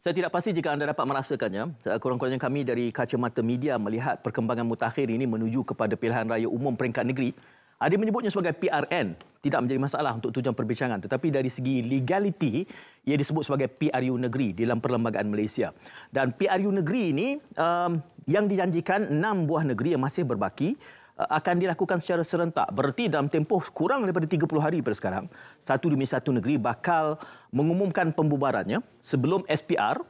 Saya tidak pasti jika anda dapat merasakannya. Kurang-kurangnya kami dari kacamata media melihat perkembangan mutakhir ini menuju kepada pilihan raya umum peringkat negeri. Adi menyebutnya sebagai PRN. Tidak menjadi masalah untuk tujuan perbincangan. Tetapi dari segi legaliti, ia disebut sebagai PRU Negeri dalam Perlembagaan Malaysia. Dan PRU Negeri ini um, yang dijanjikan enam buah negeri yang masih berbaki akan dilakukan secara serentak. Berarti dalam tempoh kurang daripada 30 hari daripada sekarang, satu demi satu negeri bakal mengumumkan pembubarannya sebelum SPR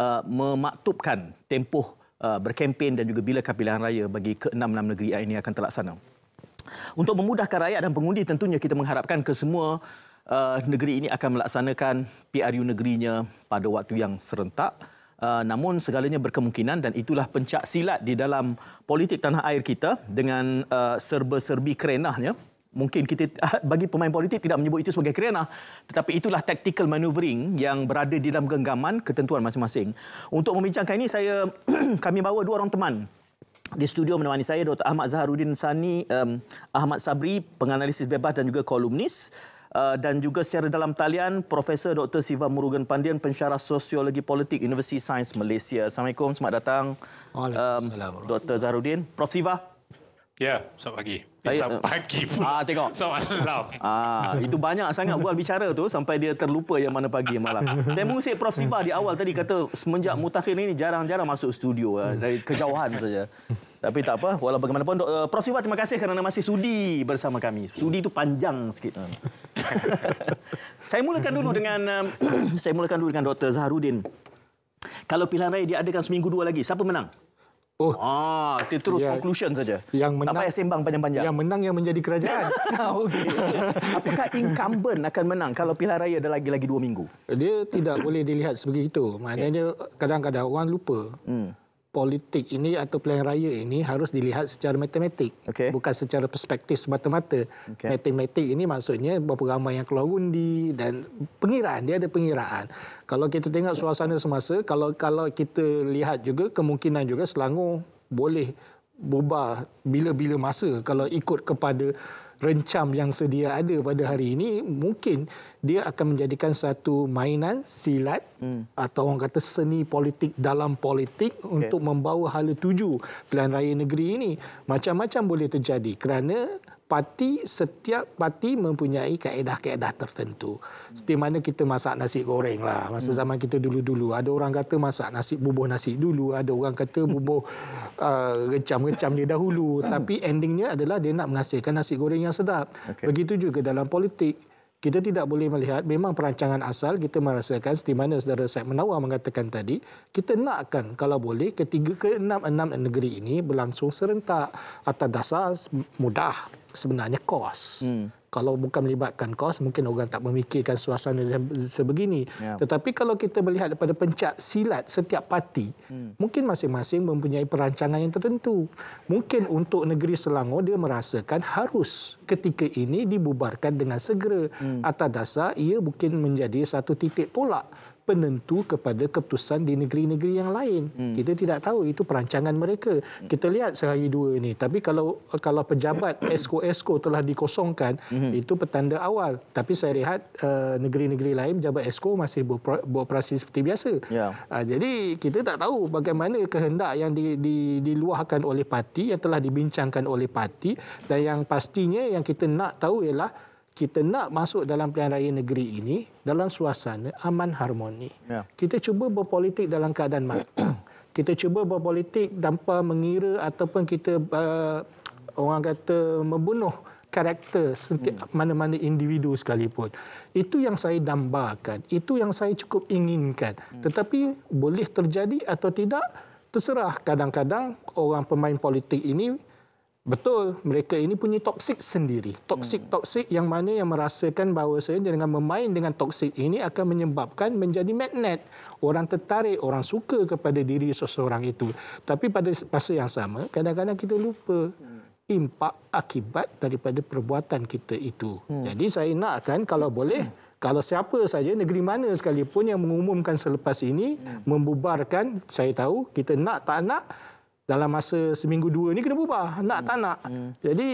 uh, memaktubkan tempoh uh, berkempen dan juga bila kapilahan raya bagi ke enam negeri ini akan terlaksana. Untuk memudahkan rakyat dan pengundi tentunya kita mengharapkan ke semua uh, negeri ini akan melaksanakan PRU negerinya pada waktu yang serentak. Ah, namun segalanya berkemungkinan dan itulah pencak silat di dalam politik tanah air kita dengan uh, serba-serbi kerenahnya mungkin kita ah, bagi pemain politik tidak menyebut itu sebagai kerana tetapi itulah tactical maneuvering yang berada di dalam genggaman ketentuan masing-masing. Untuk membincangkan ini saya kami bawa dua orang teman di studio menemani saya Dr. Ahmad Zaharuddin Sani, Ahmad Sabri, penganalisis bebas dan juga kolumnis. Eh, dan juga secara dalam talian Profesor Dr. Siva Murugan Pandian Pensyarah Sosiologi Politik Universiti Sains Malaysia. Assalamualaikum, selamat datang. Waalaikumsalam. Um, Dr. Zarudin, Prof Siva. Ya, selamat pagi. Saya, selamat eh, pagi. Pun. Ah, tengok. Selamat Ah, itu banyak sangat buat bicara tu sampai dia terlupa yang mana pagi malam. Saya mengusik Prof Siva di awal tadi kata semenjak mutakhir ini jarang-jarang masuk studio eh, dari kejauhan saja. Tapi tak apa, walau bagaimanapun uh, Prof Siwa terima kasih kerana masih sudi bersama kami. Sudi itu panjang sikit. saya mulakan dulu dengan eh, saya mulakan dulu dengan Dr. Zaharudin. Kalau pilihan raya diadakan seminggu dua lagi, siapa menang? Oh. Ah, dia terus ya, conclusion saja. Yang menang, tak payah sembang panjang-panjang. Yang menang yang menjadi kerajaan. Ah, okay. Apakah incumbent akan menang kalau pilihan raya ada lagi-lagi dua minggu? Dia tidak boleh dilihat sebegitu. Maknanya okay. kadang-kadang orang lupa. Hmm politik ini atau pilihan raya ini harus dilihat secara matematik okay. bukan secara perspektif semata-mata. Okay. Matematik ini maksudnya berapa ramai yang keluar undi dan pengiraan dia ada pengiraan. Kalau kita tengok suasana semasa kalau kalau kita lihat juga kemungkinan juga Selangor boleh berubah bila-bila masa kalau ikut kepada rencam yang sedia ada pada hari ini mungkin dia akan menjadikan satu mainan silat hmm. atau orang kata seni politik dalam politik okay. untuk membawa hala tuju pilihan raya negeri ini macam-macam boleh terjadi kerana parti setiap parti mempunyai kaedah-kaedah tertentu. Seperti mana kita masak nasi goreng lah. Masa hmm. zaman kita dulu-dulu. Ada orang kata masak nasi bubur nasi dulu. Ada orang kata bubur uh, recam-recam dia dahulu. Hmm. Tapi endingnya adalah dia nak menghasilkan nasi goreng yang sedap. Okay. Begitu juga dalam politik. Kita tidak boleh melihat memang perancangan asal kita merasakan seperti mana saudara Syed Menawar mengatakan tadi, kita nakkan kalau boleh ketiga ke enam-enam negeri ini berlangsung serentak atas dasar mudah sebenarnya kos. Hmm. Kalau bukan melibatkan kos, mungkin orang tak memikirkan suasana sebegini. Yeah. Tetapi kalau kita melihat daripada pencak silat setiap parti, hmm. mungkin masing-masing mempunyai perancangan yang tertentu. Mungkin untuk negeri Selangor, dia merasakan harus ketika ini dibubarkan dengan segera. Hmm. Atas dasar, ia mungkin menjadi satu titik tolak penentu kepada keputusan di negeri-negeri yang lain. Hmm. Kita tidak tahu itu perancangan mereka. Hmm. Kita lihat sehari dua ini. Tapi kalau kalau pejabat esko-esko telah dikosongkan, hmm. itu petanda awal. Tapi saya lihat eh, negeri-negeri uh, lain pejabat esko masih beroperasi seperti biasa. Yeah. Ya. Uh, jadi kita tak tahu bagaimana kehendak yang di, di, diluahkan oleh parti, yang telah dibincangkan oleh parti. Dan yang pastinya yang kita nak tahu ialah kita nak masuk dalam pilihan raya negeri ini dalam suasana aman harmoni. Ya. Kita cuba berpolitik dalam keadaan matang. kita cuba berpolitik tanpa mengira ataupun kita uh, orang kata membunuh karakter setiap hmm. mana-mana individu sekalipun. Itu yang saya dambakan. Itu yang saya cukup inginkan. Hmm. Tetapi boleh terjadi atau tidak terserah kadang-kadang orang pemain politik ini Betul, mereka ini punya toksik sendiri. Toksik-toksik hmm. yang mana yang merasakan bahawa saya dengan memain dengan toksik ini akan menyebabkan menjadi magnet. Orang tertarik, orang suka kepada diri seseorang itu. Tapi pada masa yang sama, kadang-kadang kita lupa hmm. impak akibat daripada perbuatan kita itu. Hmm. Jadi saya nakkan kalau boleh, hmm. kalau siapa saja, negeri mana sekalipun yang mengumumkan selepas ini, hmm. membubarkan, saya tahu kita nak tak nak, dalam masa seminggu dua ini kena berubah nak hmm. tak nak hmm. jadi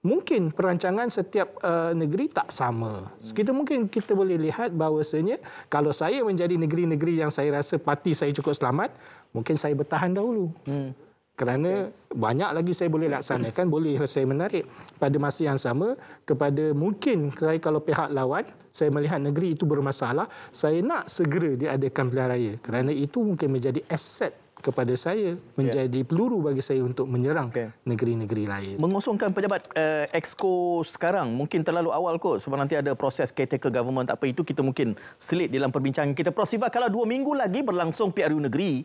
mungkin perancangan setiap uh, negeri tak sama hmm. kita mungkin kita boleh lihat bahawasanya kalau saya menjadi negeri-negeri yang saya rasa parti saya cukup selamat mungkin saya bertahan dahulu hmm. kerana okay. banyak lagi saya boleh laksanakan boleh saya menarik pada masa yang sama kepada mungkin saya kalau pihak lawan saya melihat negeri itu bermasalah saya nak segera diadakan pilihan raya kerana itu mungkin menjadi aset kepada saya ya. menjadi yeah. peluru bagi saya untuk menyerang ya. negeri-negeri okay. lain. Mengosongkan pejabat uh, exco sekarang mungkin terlalu awal kot sebab nanti ada proses caretaker government tak apa itu kita mungkin selit dalam perbincangan kita. Prof Siva, kalau dua minggu lagi berlangsung PRU negeri,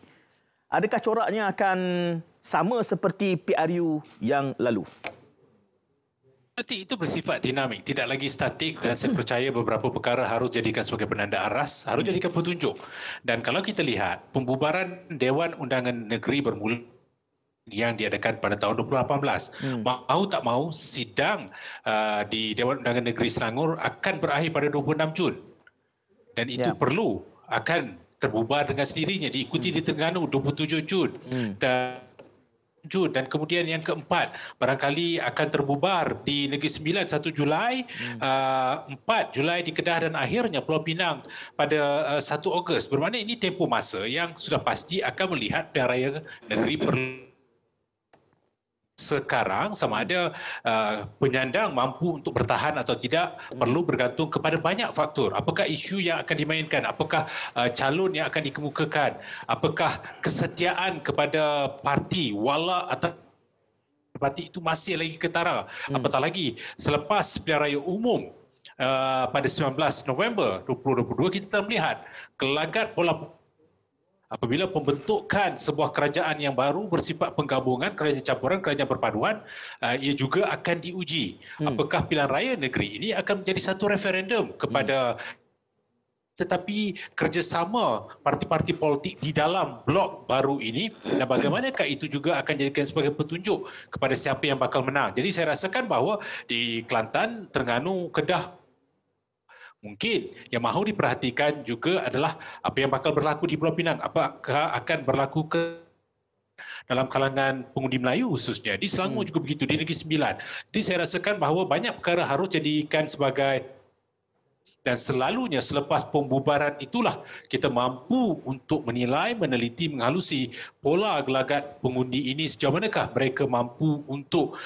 adakah coraknya akan sama seperti PRU yang lalu? politik itu bersifat dinamik, tidak lagi statik dan saya percaya beberapa perkara harus jadikan sebagai penanda aras, harus hmm. jadikan petunjuk. Dan kalau kita lihat, pembubaran Dewan Undangan Negeri bermula yang diadakan pada tahun 2018. Hmm. Mau tak mau, sidang uh, di Dewan Undangan Negeri Selangor akan berakhir pada 26 Jun. Dan itu yeah. perlu akan terbubar dengan sendirinya diikuti hmm. di Terengganu 27 Jun. Hmm. Dan Jun dan kemudian yang keempat barangkali akan terbubar di Negeri Sembilan 1 Julai, hmm. uh, ah, 4 Julai di Kedah dan akhirnya Pulau Pinang pada uh, ah, 1 Ogos. Bermakna ini tempoh masa yang sudah pasti akan melihat pilihan raya negeri perlu sekarang sama hmm. ada uh, penyandang mampu untuk bertahan atau tidak hmm. perlu bergantung kepada banyak faktor apakah isu yang akan dimainkan apakah uh, calon yang akan dikemukakan apakah kesetiaan kepada parti wala atau parti itu masih lagi ketara hmm. apatah lagi selepas pilihan raya umum uh, pada 19 November 2022 kita telah melihat gelagat pola Apabila pembentukan sebuah kerajaan yang baru bersifat penggabungan, kerajaan campuran, kerajaan perpaduan, uh, ia juga akan diuji. Hmm. Apakah pilihan raya negeri ini akan menjadi satu referendum kepada tetapi kerjasama parti-parti politik di dalam blok baru ini dan bagaimanakah itu juga akan dijadikan sebagai petunjuk kepada siapa yang bakal menang. Jadi saya rasakan bahawa di Kelantan, Terengganu, Kedah, mungkin yang mahu diperhatikan juga adalah apa yang bakal berlaku di Pulau Pinang apakah akan berlaku ke dalam kalangan pengundi Melayu khususnya di Selangor hmm. juga begitu di Negeri Sembilan jadi saya rasakan bahawa banyak perkara harus jadikan sebagai dan selalunya selepas pembubaran itulah kita mampu untuk menilai, meneliti, menghalusi pola gelagat pengundi ini sejauh manakah mereka mampu untuk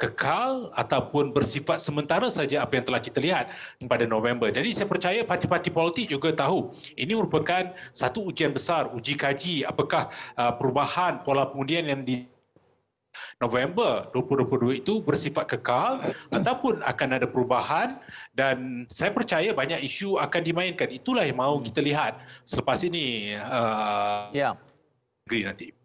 kekal ataupun bersifat sementara saja apa yang telah kita lihat pada November. Jadi saya percaya parti-parti politik juga tahu ini merupakan satu ujian besar, uji kaji apakah uh, perubahan pola pengundian yang di November 2022 itu bersifat kekal ataupun akan ada perubahan dan saya percaya banyak isu akan dimainkan. Itulah yang mahu hmm. kita lihat selepas ini. Uh, ya. Yeah. Green nanti.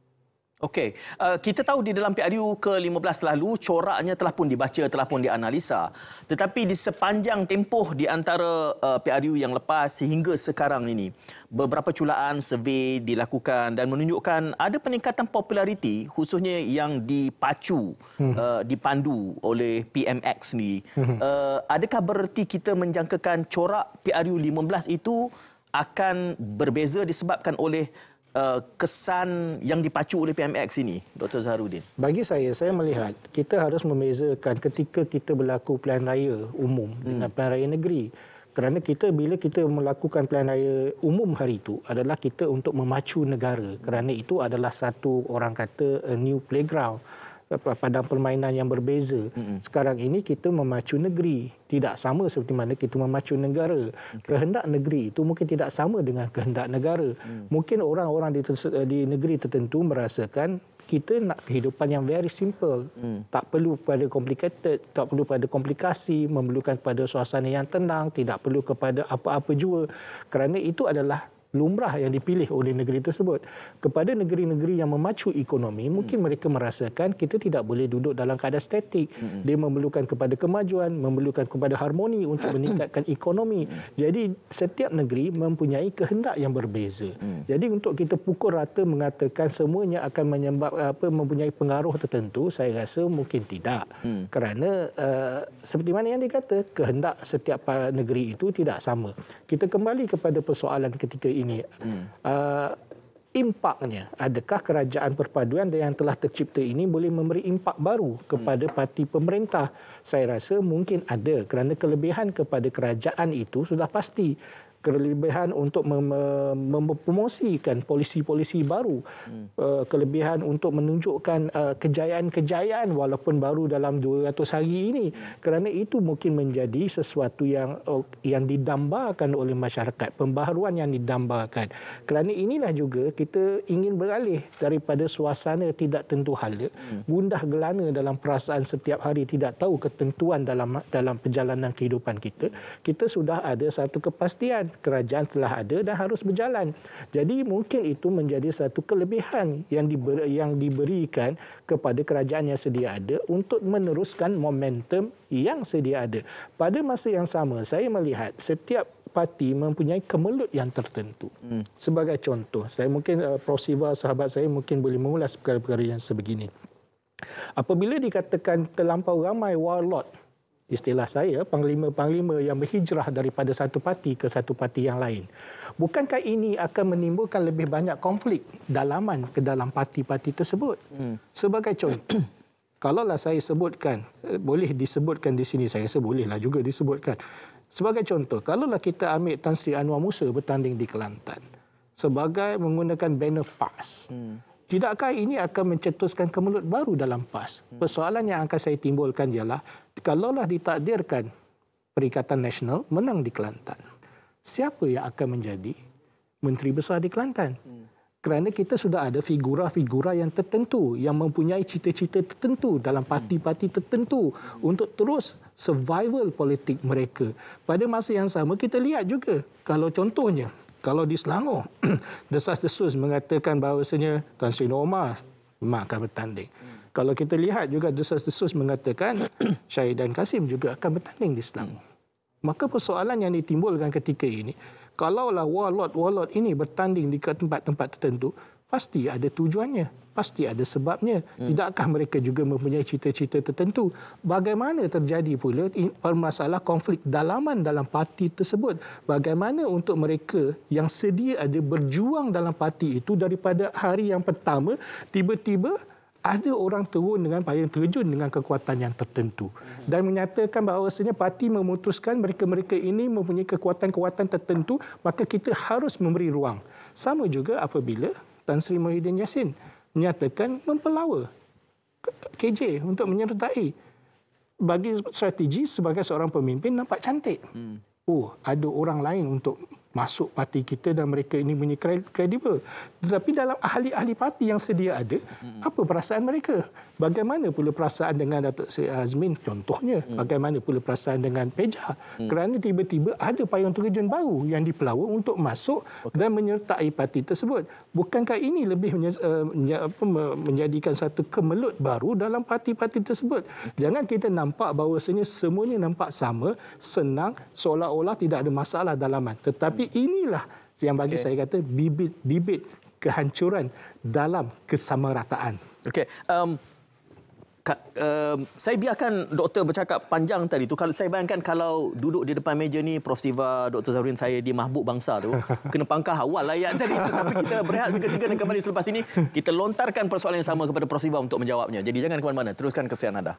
Okey, uh, kita tahu di dalam PRU ke-15 lalu coraknya telah pun dibaca, telah pun dianalisa. Tetapi di sepanjang tempoh di antara uh, PRU yang lepas sehingga sekarang ini, beberapa culaan survey dilakukan dan menunjukkan ada peningkatan populariti khususnya yang dipacu, hmm. uh, dipandu oleh PMX ni. Hmm. Uh, adakah bererti kita menjangkakan corak PRU 15 itu akan berbeza disebabkan oleh Uh, kesan yang dipacu oleh PMX ini, Dr. Zaharudin? Bagi saya, saya melihat kita harus membezakan ketika kita berlaku pelayan raya umum hmm. dengan hmm. raya negeri. Kerana kita bila kita melakukan pelayan raya umum hari itu adalah kita untuk memacu negara. Kerana itu adalah satu orang kata a new playground. Padang permainan yang berbeza. Sekarang ini kita memacu negeri. Tidak sama seperti mana kita memacu negara. Okay. Kehendak negeri itu mungkin tidak sama dengan kehendak negara. Mm. Mungkin orang-orang di, eh, di negeri tertentu merasakan kita nak kehidupan yang very simple. Mm. Tak perlu pada complicated, tak perlu pada komplikasi, memerlukan kepada suasana yang tenang, tidak perlu kepada apa-apa jua. Kerana itu adalah lumrah yang dipilih oleh negeri tersebut. Kepada negeri-negeri yang memacu ekonomi, hmm. mungkin mereka merasakan kita tidak boleh duduk dalam keadaan statik. Hmm. Dia memerlukan kepada kemajuan, memerlukan kepada harmoni untuk meningkatkan ekonomi. Hmm. Jadi setiap negeri mempunyai kehendak yang berbeza. Hmm. Jadi untuk kita pukul rata mengatakan semuanya akan menyebab apa mempunyai pengaruh tertentu, saya rasa mungkin tidak. Hmm. Kerana uh, seperti mana yang dikata, kehendak setiap negeri itu tidak sama. Kita kembali kepada persoalan ketika ini ini. Uh, impaknya, adakah kerajaan perpaduan yang telah tercipta ini boleh memberi impak baru kepada hmm. parti pemerintah? Saya rasa mungkin ada kerana kelebihan kepada kerajaan itu sudah pasti kelebihan untuk mempromosikan polisi-polisi baru hmm. uh, kelebihan untuk menunjukkan uh, kejayaan-kejayaan walaupun baru dalam 200 hari ini hmm. kerana itu mungkin menjadi sesuatu yang uh, yang didambakan oleh masyarakat pembaharuan yang didambakan kerana inilah juga kita ingin beralih daripada suasana tidak tentu hala hmm. gundah gelana dalam perasaan setiap hari tidak tahu ketentuan dalam dalam perjalanan kehidupan kita kita sudah ada satu kepastian kerajaan telah ada dan harus berjalan. Jadi mungkin itu menjadi satu kelebihan yang diber, yang diberikan kepada kerajaan yang sedia ada untuk meneruskan momentum yang sedia ada. Pada masa yang sama saya melihat setiap parti mempunyai kemelut yang tertentu. Hmm. Sebagai contoh, saya mungkin uh, Prof Siva sahabat saya mungkin boleh mengulas perkara-perkara yang sebegini. Apabila dikatakan terlampau ramai warlord istilah saya panglima-panglima yang berhijrah daripada satu parti ke satu parti yang lain. Bukankah ini akan menimbulkan lebih banyak konflik dalaman ke dalam parti-parti tersebut? Hmm. Sebagai contoh, kalaulah saya sebutkan, eh, boleh disebutkan di sini, saya rasa bolehlah juga disebutkan. Sebagai contoh, kalaulah kita ambil Tan Sri Anwar Musa bertanding di Kelantan sebagai menggunakan banner PAS. Hmm tidakkah ini akan mencetuskan kemelut baru dalam PAS? Hmm. Persoalan yang akan saya timbulkan ialah, kalaulah ditakdirkan Perikatan Nasional menang di Kelantan, siapa yang akan menjadi Menteri Besar di Kelantan? Hmm. Kerana kita sudah ada figura-figura yang tertentu, yang mempunyai cita-cita tertentu dalam parti-parti tertentu hmm. untuk terus survival politik mereka. Pada masa yang sama, kita lihat juga kalau contohnya kalau di Selangor desas-desus mengatakan bahawasanya Tan Sri Omar memang akan bertanding. Kalau kita lihat juga desas-desus mengatakan dan Kasim juga akan bertanding di Selangor. Maka persoalan yang ditimbulkan ketika ini, kalaulah warlord-warlord ini bertanding di tempat-tempat tertentu, pasti ada tujuannya pasti ada sebabnya. Hmm. Tidakkah mereka juga mempunyai cita-cita tertentu? Bagaimana terjadi pula masalah konflik dalaman dalam parti tersebut? Bagaimana untuk mereka yang sedia ada berjuang dalam parti itu daripada hari yang pertama tiba-tiba ada orang turun dengan payung terjun dengan kekuatan yang tertentu hmm. dan menyatakan bahawa sebenarnya parti memutuskan mereka-mereka ini mempunyai kekuatan-kekuatan tertentu maka kita harus memberi ruang. Sama juga apabila Tan Sri Muhyiddin Yassin nyatakan mempelawa KJ untuk menyertai bagi strategi sebagai seorang pemimpin nampak cantik. Hmm. Oh, ada orang lain untuk masuk parti kita dan mereka ini punya kredibel. Tetapi dalam ahli-ahli parti yang sedia ada, apa perasaan mereka? Bagaimana pula perasaan dengan Datuk Seri Azmin? Contohnya, mm. bagaimana pula perasaan dengan Peja? Mm. Kerana tiba-tiba ada payung terjun baru yang dipelawa untuk masuk dan menyertai parti tersebut. Bukankah ini lebih eh, menjadikan satu kemelut baru dalam parti-parti tersebut? Jangan kita nampak bahawasanya semuanya nampak sama, senang, seolah-olah tidak ada masalah dalaman. Tetapi jadi inilah yang bagi okay. saya kata bibit-bibit kehancuran dalam kesamarataan. Okey. Um, ka, um, saya biarkan doktor bercakap panjang tadi tu. Kalau saya bayangkan kalau duduk di depan meja ni Prof Siva, Dr Zarin saya di Mahbub Bangsa tu kena pangkah awal layak tadi tu. tapi kita berehat seketika dan kembali selepas ini kita lontarkan persoalan yang sama kepada Prof Siva untuk menjawabnya. Jadi jangan ke mana-mana, teruskan kesian anda.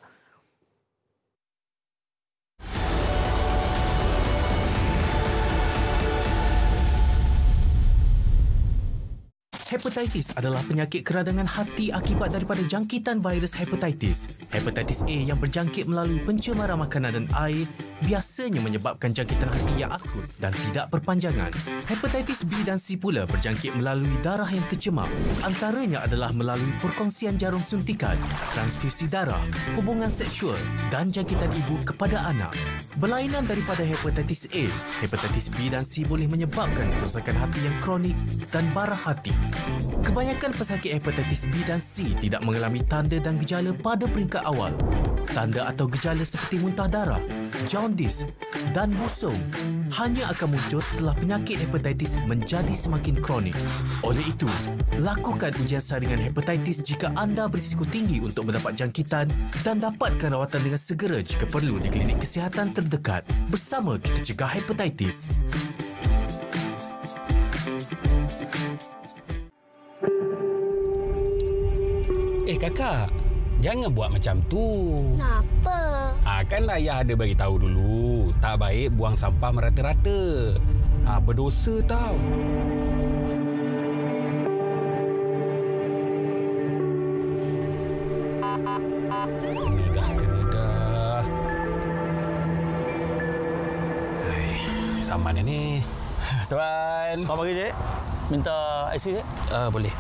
Hepatitis adalah penyakit keradangan hati akibat daripada jangkitan virus hepatitis. Hepatitis A yang berjangkit melalui pencemaran makanan dan air biasanya menyebabkan jangkitan hati yang akut dan tidak berpanjangan. Hepatitis B dan C pula berjangkit melalui darah yang tercemar. Antaranya adalah melalui perkongsian jarum suntikan, transfusi darah, hubungan seksual dan jangkitan ibu kepada anak. Berlainan daripada hepatitis A, hepatitis B dan C boleh menyebabkan kerosakan hati yang kronik dan barah hati. Kebanyakan pesakit hepatitis B dan C tidak mengalami tanda dan gejala pada peringkat awal. Tanda atau gejala seperti muntah darah, jaundice dan busung hanya akan muncul setelah penyakit hepatitis menjadi semakin kronik. Oleh itu, lakukan ujian saringan hepatitis jika anda berisiko tinggi untuk mendapat jangkitan dan dapatkan rawatan dengan segera jika perlu di klinik kesihatan terdekat. Bersama kita cegah hepatitis. kakak. Jangan buat macam tu. Kenapa? Ah, kan ayah ada bagi tahu dulu. Tak baik buang sampah merata-rata. Ah, berdosa tau. Dah kena dah. Hai, saman ni. Tuan. Apa bagi, Cik? Minta IC, Cik? Ah, Boleh.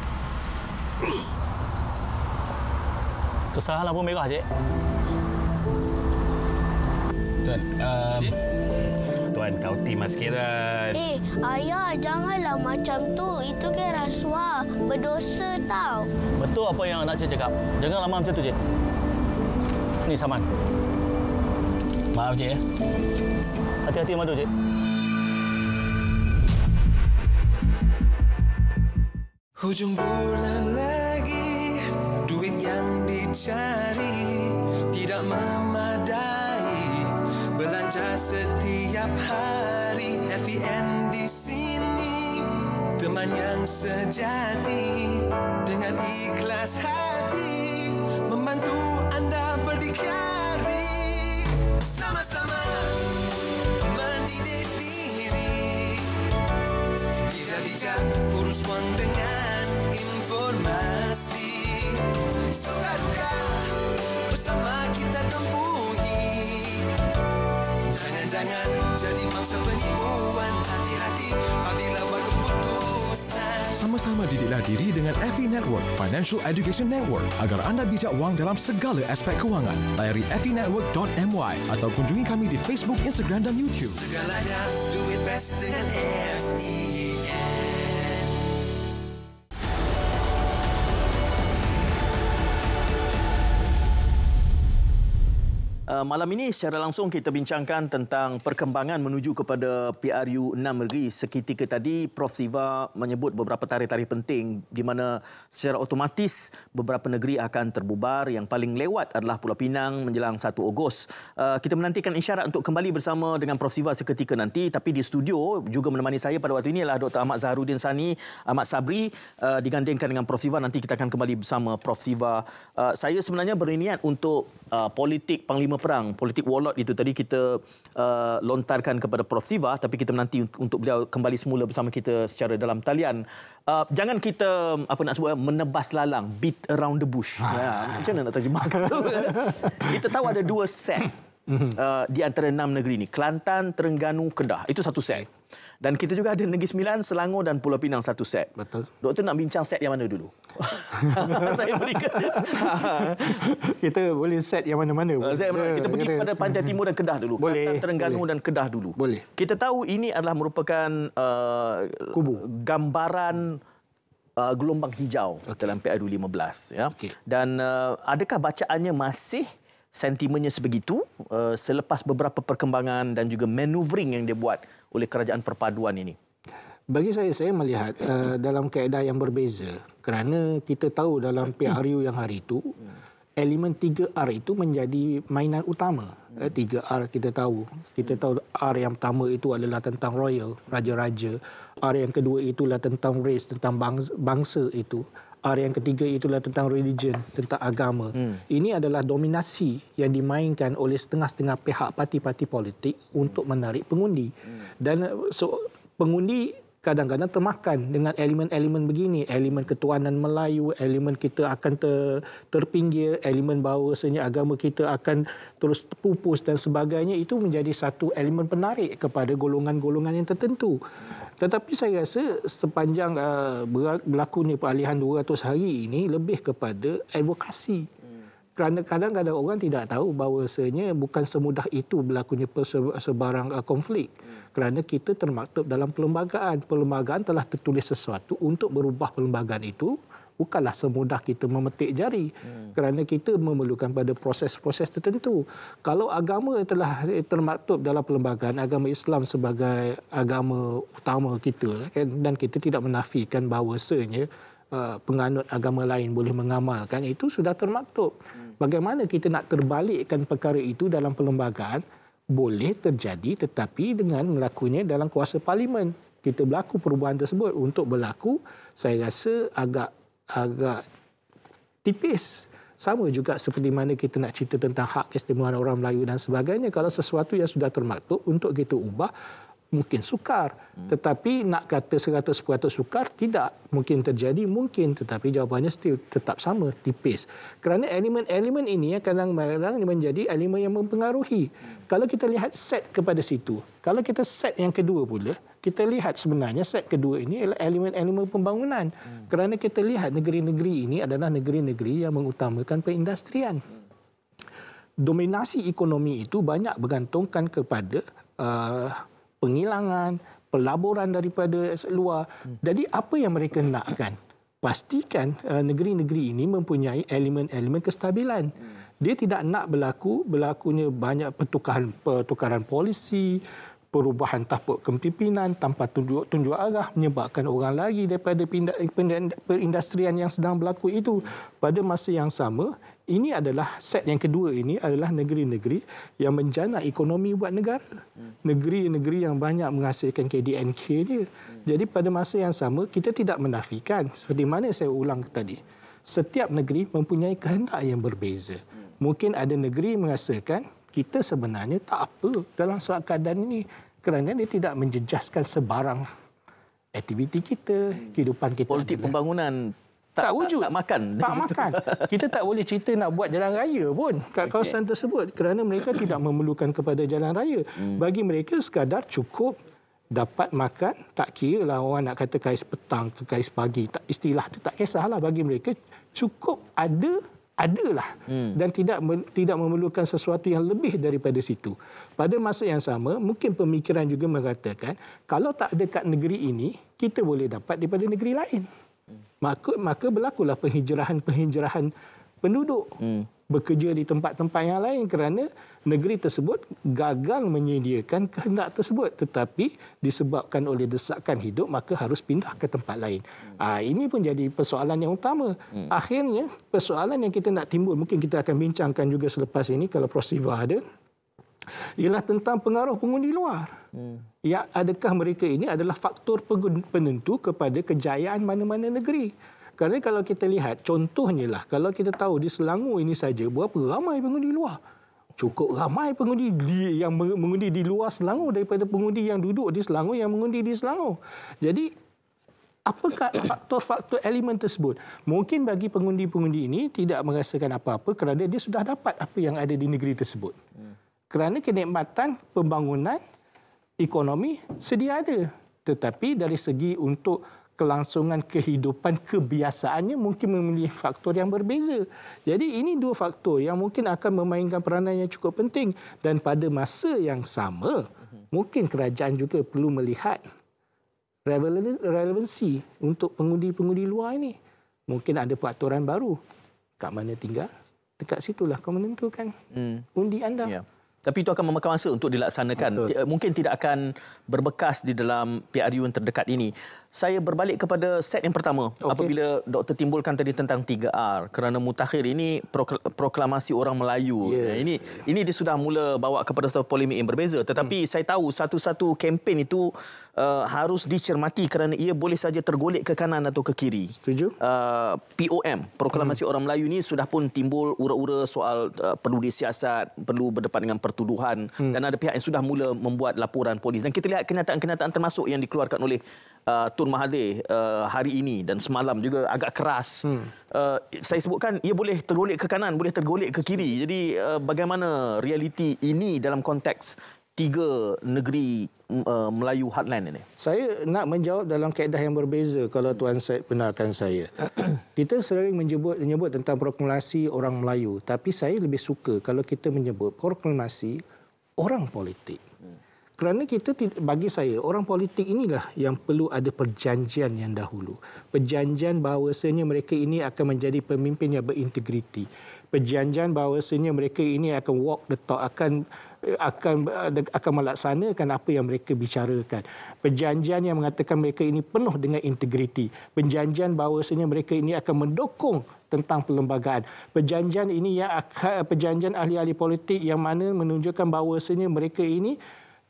Kesalahan lampu merah, Cik. Tuan, um... Tuan, kau ti maskiran. Eh, ayah, janganlah macam tu. Itu kan rasuah. Berdosa tau. Betul apa yang nak saya cakap. Janganlah macam tu, Cik. Ini saman. Maaf, Cik. Eh. Hati-hati madu, Cik. Hujung bulan lah cari tidak memadai belanja setiap hari FN e di sini teman yang sejati dengan ikhlas hati membantu anda berdikari sama-sama mandi diri bijak-bijak urus wang dengan bersama kita tempuhi Jangan-jangan jadi mangsa penipuan hati-hati apabila buat Sama-sama didiklah diri dengan FE Network, Financial Education Network agar anda bijak wang dalam segala aspek kewangan. Layari fenetwork.my atau kunjungi kami di Facebook, Instagram dan YouTube. Segalanya, duit best dengan FE. Eh, malam ini secara langsung kita bincangkan tentang perkembangan menuju kepada PRU 6 negeri. Seketika tadi Prof Siva menyebut beberapa tarikh-tarikh penting di mana secara otomatis beberapa negeri akan terbubar. Yang paling lewat adalah Pulau Pinang menjelang 1 Ogos. Eh, kita menantikan isyarat untuk kembali bersama dengan Prof Siva seketika nanti tapi di studio juga menemani saya pada waktu ini adalah Dr. Ahmad Zaharudin Sani, Ahmad Sabri eh, digandingkan dengan Prof Siva nanti kita akan kembali bersama Prof Siva. saya sebenarnya berniat untuk politik panglima lima perang politik warlord itu tadi kita uh, lontarkan kepada Prof Siva tapi kita menanti untuk beliau kembali semula bersama kita secara dalam talian uh, jangan kita apa nak sebut eh, menebas lalang beat around the bush ah. ya macam mana nak terjemahkan tu kita tahu ada dua set mhm. uh, di antara enam negeri ini Kelantan Terengganu Kedah itu satu set dan kita juga ada Negeri Sembilan, Selangor dan Pulau Pinang satu set. Betul. Doktor nak bincang set yang mana dulu? Saya berikan. kita boleh set yang mana-mana. Uh, set mana? Kita ya, pergi kita... pada Pantai Timur dan Kedah dulu. Boleh. Pantai Terengganu boleh. dan Kedah dulu. Boleh. Kita tahu ini adalah merupakan uh, Kubu. gambaran uh, gelombang hijau okay. dalam PA215. Ya. Okay. Dan uh, adakah bacaannya masih sentimennya sebegitu uh, selepas beberapa perkembangan dan juga manuvering yang dia buat oleh kerajaan perpaduan ini? Bagi saya, saya melihat uh, dalam keadaan yang berbeza. Kerana kita tahu dalam PRU yang hari itu, elemen 3R itu menjadi mainan utama. Uh, eh, 3R kita tahu. Kita tahu R yang pertama itu adalah tentang royal, raja-raja. R yang kedua itulah tentang race, tentang bangsa itu. R yang ketiga itulah tentang religion, tentang agama. Hmm. Ini adalah dominasi yang dimainkan oleh setengah-setengah pihak parti-parti politik untuk menarik pengundi. Hmm. Dan so pengundi kadang-kadang termakan dengan elemen-elemen begini, elemen ketuanan Melayu, elemen kita akan ter, terpinggir, elemen bahawa sebenarnya agama kita akan terus pupus dan sebagainya itu menjadi satu elemen penarik kepada golongan-golongan yang tertentu. Tetapi saya rasa sepanjang uh, berlakunya peralihan 200 hari ini lebih kepada advokasi kerana kadang-kadang orang tidak tahu bahawasanya bukan semudah itu berlakunya sebarang uh, konflik. Hmm. Kerana kita termaktub dalam perlembagaan. Perlembagaan telah tertulis sesuatu untuk berubah perlembagaan itu bukanlah semudah kita memetik jari hmm. kerana kita memerlukan pada proses-proses tertentu kalau agama telah eh, termaktub dalam perlembagaan agama Islam sebagai agama utama kita eh, kan dan kita tidak menafikan bahawasanya Eh, penganut agama lain boleh mengamalkan itu sudah termaktub. Bagaimana kita nak terbalikkan perkara itu dalam perlembagaan boleh terjadi tetapi dengan melakunya dalam kuasa parlimen. Kita berlaku perubahan tersebut untuk berlaku saya rasa agak agak tipis. Sama juga seperti mana kita nak cerita tentang hak kestimewaan orang Melayu dan sebagainya. Kalau sesuatu yang sudah termaktub untuk kita ubah mungkin sukar hmm. tetapi nak kata 100% sukar tidak mungkin terjadi mungkin tetapi jawapannya still tetap sama tipis kerana elemen-elemen ini yang kadang-kadang menjadi elemen yang mempengaruhi hmm. kalau kita lihat set kepada situ kalau kita set yang kedua pula kita lihat sebenarnya set kedua ini adalah elemen-elemen pembangunan hmm. kerana kita lihat negeri-negeri ini adalah negeri-negeri yang mengutamakan perindustrian hmm. dominasi ekonomi itu banyak bergantungkan kepada uh, pengilangan, pelaburan daripada luar. Hmm. Jadi apa yang mereka nakkan? Pastikan eh, negeri-negeri ini mempunyai elemen-elemen kestabilan. Hmm. Dia tidak nak berlaku berlakunya banyak pertukaran pertukaran polisi, perubahan tapak kepimpinan tanpa tunjuk-tunjuk arah menyebabkan orang lagi daripada perindustrian yang sedang berlaku itu hmm. pada masa yang sama ini adalah set yang kedua ini adalah negeri-negeri yang menjana ekonomi buat negara. Hmm. Negeri-negeri yang banyak menghasilkan KDNK dia. Hmm. Jadi pada masa yang sama kita tidak menafikan seperti mana saya ulang tadi. Setiap negeri mempunyai kehendak yang berbeza. Hmm. Mungkin ada negeri merasakan kita sebenarnya tak apa dalam suatu keadaan ini kerana dia tidak menjejaskan sebarang aktiviti kita, kehidupan kita. Politik adalah. pembangunan tak, tak wujud. Tak, tak makan. Tak makan. Kita tak boleh cerita nak buat jalan raya pun kat okay. kawasan tersebut kerana mereka tidak memerlukan kepada jalan raya. Hmm. Bagi mereka sekadar cukup dapat makan, tak kira lah orang nak kata kais petang ke kais pagi. Tak, istilah itu tak kisahlah bagi mereka. Cukup ada adalah hmm. dan tidak tidak memerlukan sesuatu yang lebih daripada situ. Pada masa yang sama, mungkin pemikiran juga mengatakan kalau tak ada kat negeri ini, kita boleh dapat daripada negeri lain maka maka berlakulah penghijrahan-penghijrahan penduduk hmm. bekerja di tempat-tempat yang lain kerana negeri tersebut gagal menyediakan kehendak tersebut tetapi disebabkan oleh desakan hidup maka harus pindah ke tempat lain. Hmm. Ha, ini pun jadi persoalan yang utama. Hmm. Akhirnya persoalan yang kita nak timbul mungkin kita akan bincangkan juga selepas ini kalau prosiva ada ialah tentang pengaruh pengundi luar. Hmm. Ya, adakah mereka ini adalah faktor penentu kepada kejayaan mana-mana negeri? Kerana kalau kita lihat, contohnya lah, kalau kita tahu di Selangor ini saja, berapa ramai pengundi luar? Cukup ramai pengundi di, yang mengundi di luar Selangor daripada pengundi yang duduk di Selangor yang mengundi di Selangor. Jadi, Apakah faktor-faktor elemen tersebut? Mungkin bagi pengundi-pengundi ini tidak merasakan apa-apa kerana dia sudah dapat apa yang ada di negeri tersebut. Hmm. Kerana kenikmatan pembangunan ekonomi sedia ada. Tetapi dari segi untuk kelangsungan kehidupan kebiasaannya mungkin memilih faktor yang berbeza. Jadi ini dua faktor yang mungkin akan memainkan peranan yang cukup penting dan pada masa yang sama mungkin kerajaan juga perlu melihat relevansi untuk pengundi-pengundi luar ini. Mungkin ada peraturan baru. Kat mana tinggal? Dekat situlah kau menentukan hmm. undi anda. Yeah tapi itu akan memakan masa untuk dilaksanakan. Betul. Mungkin tidak akan berbekas di dalam PRU yang terdekat ini saya berbalik kepada set yang pertama okay. apabila doktor timbulkan tadi tentang 3R kerana mutakhir ini proklamasi orang Melayu. Yeah. Ya. Ini ini dia sudah mula bawa kepada satu polemik yang berbeza tetapi hmm. saya tahu satu-satu kempen itu uh, harus dicermati kerana ia boleh saja tergolek ke kanan atau ke kiri. Setuju? Uh, eh, POM proklamasi hmm. orang Melayu ini sudah pun timbul ura-ura soal uh, perlu disiasat, perlu berdepan dengan pertuduhan hmm. dan ada pihak yang sudah mula membuat laporan polis dan kita lihat kenyataan-kenyataan termasuk yang dikeluarkan oleh uh, Abdul Mahathir uh, hari ini dan semalam juga agak keras. Hmm. Uh, saya sebutkan ia boleh tergolek ke kanan, boleh tergolek ke kiri. Jadi uh, bagaimana realiti ini dalam konteks tiga negeri uh, Melayu heartland ini? Saya nak menjawab dalam keadaan yang berbeza kalau Tuan Syed benarkan saya. kita sering menyebut, menyebut tentang proklamasi orang Melayu. Tapi saya lebih suka kalau kita menyebut proklamasi orang politik. Kerana kita bagi saya orang politik inilah yang perlu ada perjanjian yang dahulu. Perjanjian bahawasanya mereka ini akan menjadi pemimpin yang berintegriti. Perjanjian bahawasanya mereka ini akan walk the talk akan akan akan melaksanakan apa yang mereka bicarakan. Perjanjian yang mengatakan mereka ini penuh dengan integriti. Perjanjian bahawasanya mereka ini akan mendukung tentang perlembagaan. Perjanjian ini yang perjanjian ahli-ahli politik yang mana menunjukkan bahawasanya mereka ini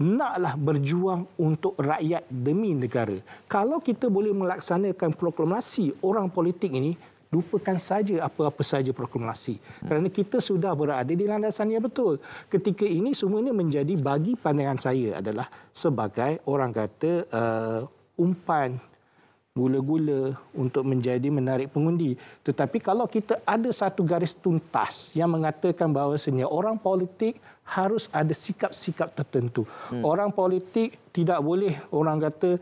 naklah berjuang untuk rakyat demi negara. Kalau kita boleh melaksanakan proklamasi orang politik ini, lupakan saja apa-apa saja proklamasi. Kerana kita sudah berada di landasan yang betul. Ketika ini semua ini menjadi bagi pandangan saya adalah sebagai orang kata uh, umpan gula-gula untuk menjadi menarik pengundi. Tetapi kalau kita ada satu garis tuntas yang mengatakan bahawasanya orang politik harus ada sikap-sikap tertentu. Hmm. Orang politik tidak boleh orang kata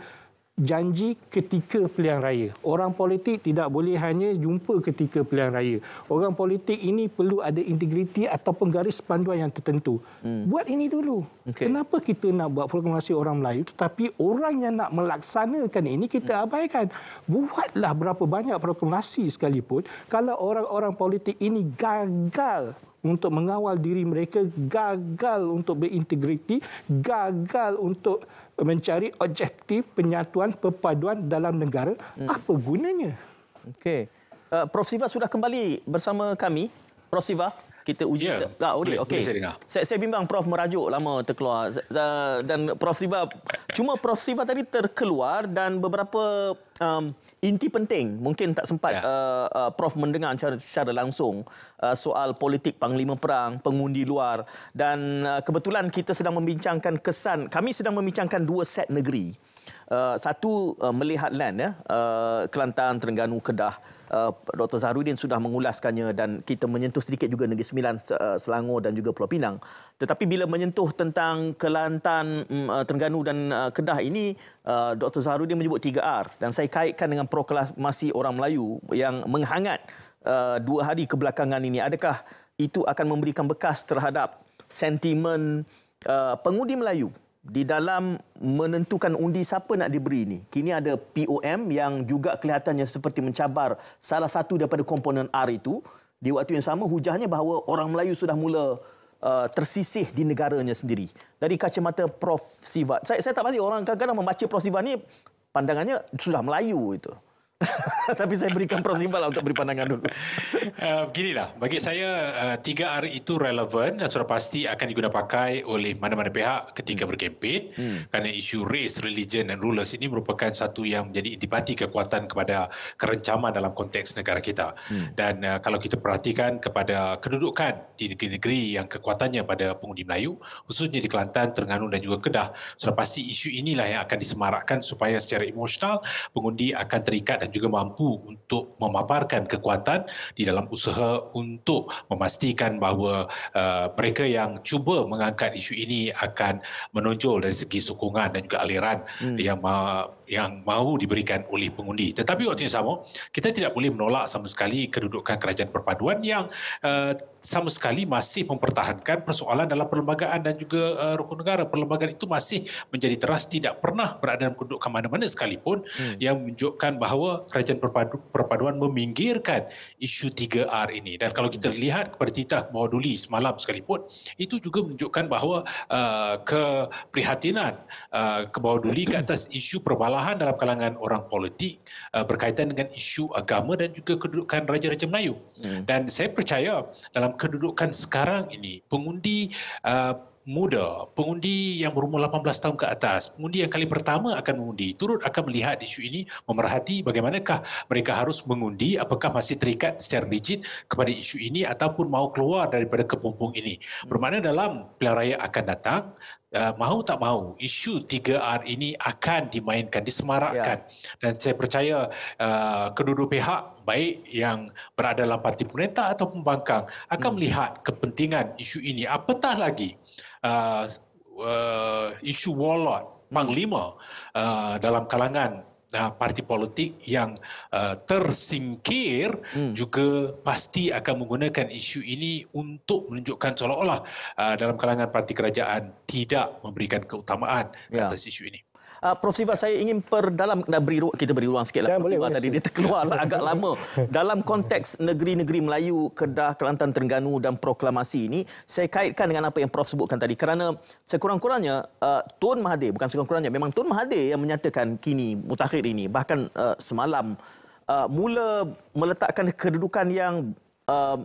janji ketika pilihan raya. Orang politik tidak boleh hanya jumpa ketika pilihan raya. Orang politik ini perlu ada integriti atau penggaris panduan yang tertentu. Hmm. Buat ini dulu. Okay. Kenapa kita nak buat proklamasi orang Melayu tetapi orang yang nak melaksanakan ini kita hmm. abaikan. Buatlah berapa banyak proklamasi sekalipun kalau orang-orang politik ini gagal untuk mengawal diri mereka gagal untuk berintegriti, gagal untuk mencari objektif penyatuan perpaduan dalam negara. Hmm. Apa gunanya? Okey. Uh, Prof Siva sudah kembali bersama kami. Prof Siva kita uji yeah. Ya, tak boleh okey saya saya bimbang prof merajuk lama terkeluar dan prof Siva cuma prof Siva tadi terkeluar dan beberapa um, inti penting mungkin tak sempat ya. uh, uh, prof mendengar secara, secara langsung uh, soal politik panglima perang pengundi luar dan uh, kebetulan kita sedang membincangkan kesan kami sedang membincangkan dua set negeri Eh, satu uh, melihat land ya uh, Kelantan Terengganu Kedah uh, Dr Zahrudin sudah mengulaskannya dan kita menyentuh sedikit juga Negeri Sembilan uh, Selangor dan juga Pulau Pinang tetapi bila menyentuh tentang Kelantan uh, Terengganu dan uh, Kedah ini uh, Dr Zahrudin menyebut 3R dan saya kaitkan dengan proklamasi orang Melayu yang menghangat uh, dua hari kebelakangan ini adakah itu akan memberikan bekas terhadap sentimen uh, pengundi Melayu di dalam menentukan undi siapa nak diberi ini. Kini ada POM yang juga kelihatannya seperti mencabar salah satu daripada komponen R itu. Di waktu yang sama hujahnya bahawa orang Melayu sudah mula uh, tersisih di negaranya sendiri. Dari kacamata Prof. Sivat. Saya, saya tak pasti orang kadang-kadang membaca Prof. Sivat ini pandangannya sudah Melayu itu. Tapi saya berikan prosimbal lah untuk beri pandangan dulu. Uh, beginilah, bagi saya uh, eh, 3R itu relevan dan sudah pasti akan digunapakai oleh mana-mana pihak ketika hmm. berkempen hmm. kerana isu race, religion dan rulers ini merupakan satu yang menjadi intipati kekuatan kepada kerencaman dalam konteks negara kita. Hmm. Dan uh, kalau kita perhatikan kepada kedudukan di negeri-negeri yang kekuatannya pada pengundi Melayu, khususnya di Kelantan, Terengganu dan juga Kedah, sudah pasti isu inilah yang akan disemarakkan supaya secara emosional pengundi akan terikat dan juga mampu untuk memaparkan kekuatan di dalam usaha untuk memastikan bahawa uh, mereka yang cuba mengangkat isu ini akan menonjol dari segi sokongan dan juga aliran hmm. yang ma- yang mahu diberikan oleh pengundi. Tetapi waktu yang sama, kita tidak boleh menolak sama sekali kedudukan kerajaan perpaduan yang uh, sama sekali masih mempertahankan persoalan dalam perlembagaan dan juga uh, rukun negara. Perlembagaan itu masih menjadi teras tidak pernah berada dalam kedudukan mana-mana sekalipun hmm. yang menunjukkan bahawa kerajaan perpadu, perpaduan meminggirkan isu 3R ini dan kalau kita hmm. lihat kepada titah moduli semalam sekalipun itu juga menunjukkan bahawa uh, keprihatinan uh, kebawaduli ke atas isu perbalahan dalam kalangan orang politik uh, berkaitan dengan isu agama dan juga kedudukan Raja-Raja Melayu hmm. dan saya percaya dalam kedudukan sekarang ini pengundi uh, muda, pengundi yang berumur 18 tahun ke atas, pengundi yang kali pertama akan mengundi, turut akan melihat isu ini, memerhati bagaimanakah mereka harus mengundi, apakah masih terikat secara rigid kepada isu ini ataupun mau keluar daripada kepompong ini. Bermakna dalam pilihan raya akan datang, Uh, eh, mahu tak mahu isu 3R ini akan dimainkan disemarakkan yeah. dan saya percaya uh, kedua-dua pihak baik yang berada dalam parti pemerintah atau pembangkang akan hmm. melihat kepentingan isu ini apatah lagi Uh, uh, isu warlord hmm. panglima uh, dalam kalangan uh, parti politik yang uh, tersingkir hmm. juga pasti akan menggunakan isu ini untuk menunjukkan seolah-olah uh, dalam kalangan parti kerajaan tidak memberikan keutamaan yeah. atas isu ini uh, Prof Siva saya ingin perdalam nak beri kita beri ruang sikitlah ya, Prof Siva tadi dia terkeluar lah agak lama dalam konteks negeri-negeri Melayu Kedah Kelantan Terengganu dan proklamasi ini saya kaitkan dengan apa yang Prof sebutkan tadi kerana sekurang-kurangnya uh, ah, Tun Mahathir bukan sekurang-kurangnya memang Tun Mahathir yang menyatakan kini mutakhir ini bahkan uh, semalam uh, mula meletakkan kedudukan yang uh,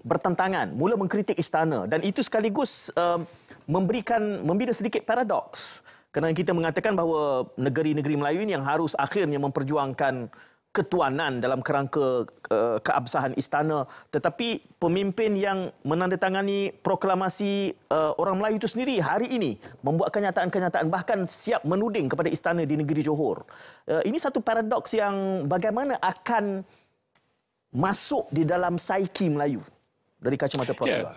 bertentangan mula mengkritik istana dan itu sekaligus uh, memberikan membina sedikit paradoks uh, kerana kita mengatakan bahawa negeri-negeri Melayu ini yang harus akhirnya memperjuangkan ketuanan dalam kerangka eh, keabsahan istana tetapi pemimpin yang menandatangani proklamasi eh, orang Melayu itu sendiri hari ini membuat kenyataan-kenyataan bahkan siap menuding kepada istana di negeri Johor. Eh, ini satu paradoks yang bagaimana akan masuk di dalam psyche Melayu dari kacamata Prof. Ya,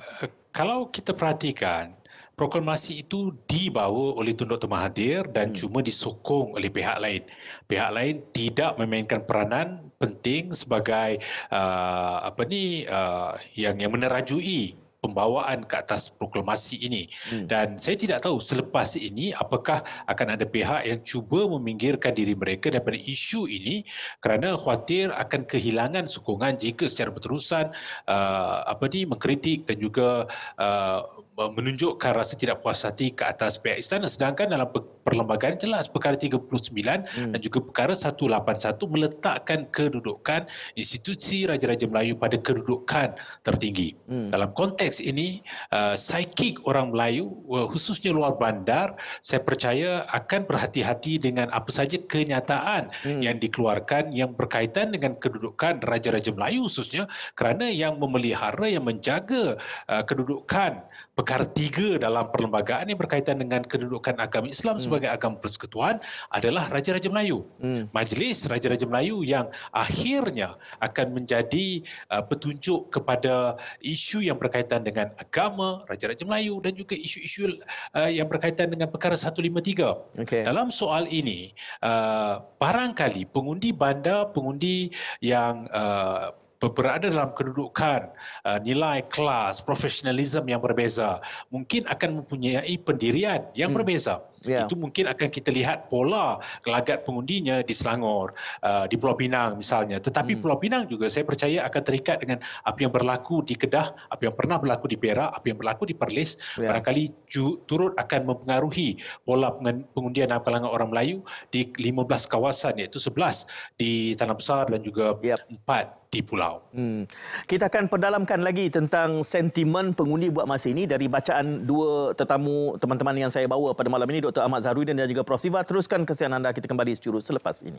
kalau kita perhatikan proklamasi itu dibawa oleh Tun Dr Mahathir dan hmm. cuma disokong oleh pihak lain. Pihak lain tidak memainkan peranan penting sebagai uh, apa ni uh, yang yang menerajui pembawaan ke atas proklamasi ini. Hmm. Dan saya tidak tahu selepas ini apakah akan ada pihak yang cuba meminggirkan diri mereka daripada isu ini kerana khawatir akan kehilangan sokongan jika secara berterusan uh, apa ni mengkritik dan juga uh, menunjukkan rasa tidak puas hati ke atas pihak istana sedangkan dalam perlembagaan jelas perkara 39 hmm. dan juga perkara 181 meletakkan kedudukan institusi Raja-Raja Melayu pada kedudukan tertinggi. Hmm. Dalam konteks ini uh, psikik orang Melayu uh, khususnya luar bandar saya percaya akan berhati-hati dengan apa saja kenyataan hmm. yang dikeluarkan yang berkaitan dengan kedudukan Raja-Raja Melayu khususnya kerana yang memelihara, yang menjaga uh, kedudukan perkara tiga dalam perlembagaan ini berkaitan dengan kedudukan agama Islam hmm. sebagai agama persekutuan adalah Raja-Raja Melayu. Hmm. Majlis Raja-Raja Melayu yang akhirnya akan menjadi uh, petunjuk kepada isu yang berkaitan dengan agama Raja-Raja Melayu dan juga isu-isu uh, yang berkaitan dengan perkara 153. Okay. Dalam soal ini, uh, barangkali pengundi bandar, pengundi yang uh, berada dalam kedudukan uh, nilai kelas profesionalisme yang berbeza mungkin akan mempunyai pendirian yang hmm. berbeza yeah. itu mungkin akan kita lihat pola gelagat pengundinya di Selangor uh, di Pulau Pinang misalnya tetapi mm. Pulau Pinang juga saya percaya akan terikat dengan apa yang berlaku di Kedah apa yang pernah berlaku di Perak apa yang berlaku di Perlis yeah. barangkali ju- turut akan mempengaruhi pola pengundian dalam kalangan orang Melayu di 15 kawasan iaitu 11 di Tanah Besar dan juga yep. 4 di pulau. Hmm. Kita akan perdalamkan lagi tentang sentimen pengundi buat masa ini dari bacaan dua tetamu teman-teman yang saya bawa pada malam ini Dr. Dr. Ahmad Zahrudin dan juga Prof. Siva. Teruskan kesian anda. Kita kembali secara selepas ini.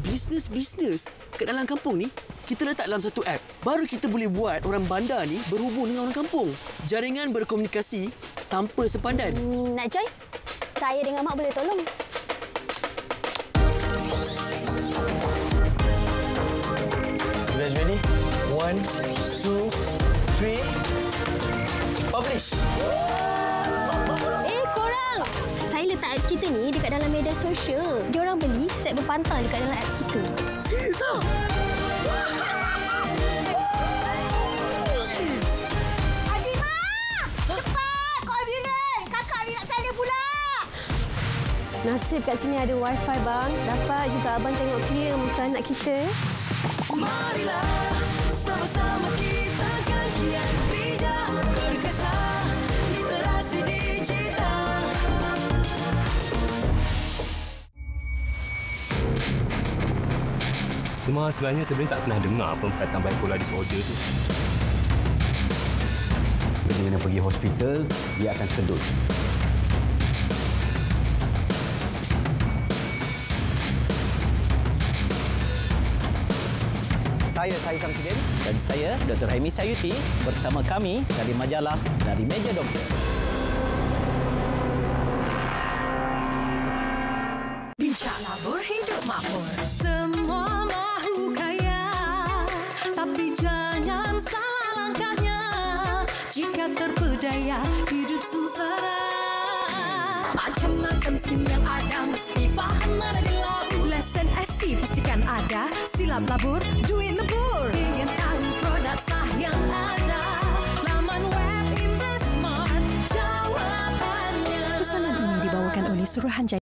bisnes-bisnes kat dalam kampung ni, kita letak dalam satu app. Baru kita boleh buat orang bandar ni berhubung dengan orang kampung. Jaringan berkomunikasi tanpa sepandan. Hmm, nak join? Saya dengan Mak boleh tolong. You guys ready? One, two, three. Publish. Woo! tak apps kita ni dekat dalam media sosial. Dia orang beli set berpantang dekat dalam apps kita. Sisa. Nasib kat sini ada wifi bang. Dapat juga abang tengok clear muka anak kita. Marilah sama-sama kita gantian. Semua sebenarnya sebenarnya tak pernah dengar pun perkataan bipolar disorder tu. Bila kena pergi hospital, dia akan sedut. Saya Sai Samsudin dan saya Dr. Haimi Sayuti bersama kami dari majalah dari Meja Doktor. kabur, duit lebur. Ingin tahu produk sah yang ada? Laman web Investmart jawabannya. Pesanan ini dibawakan oleh Suruhanjaya.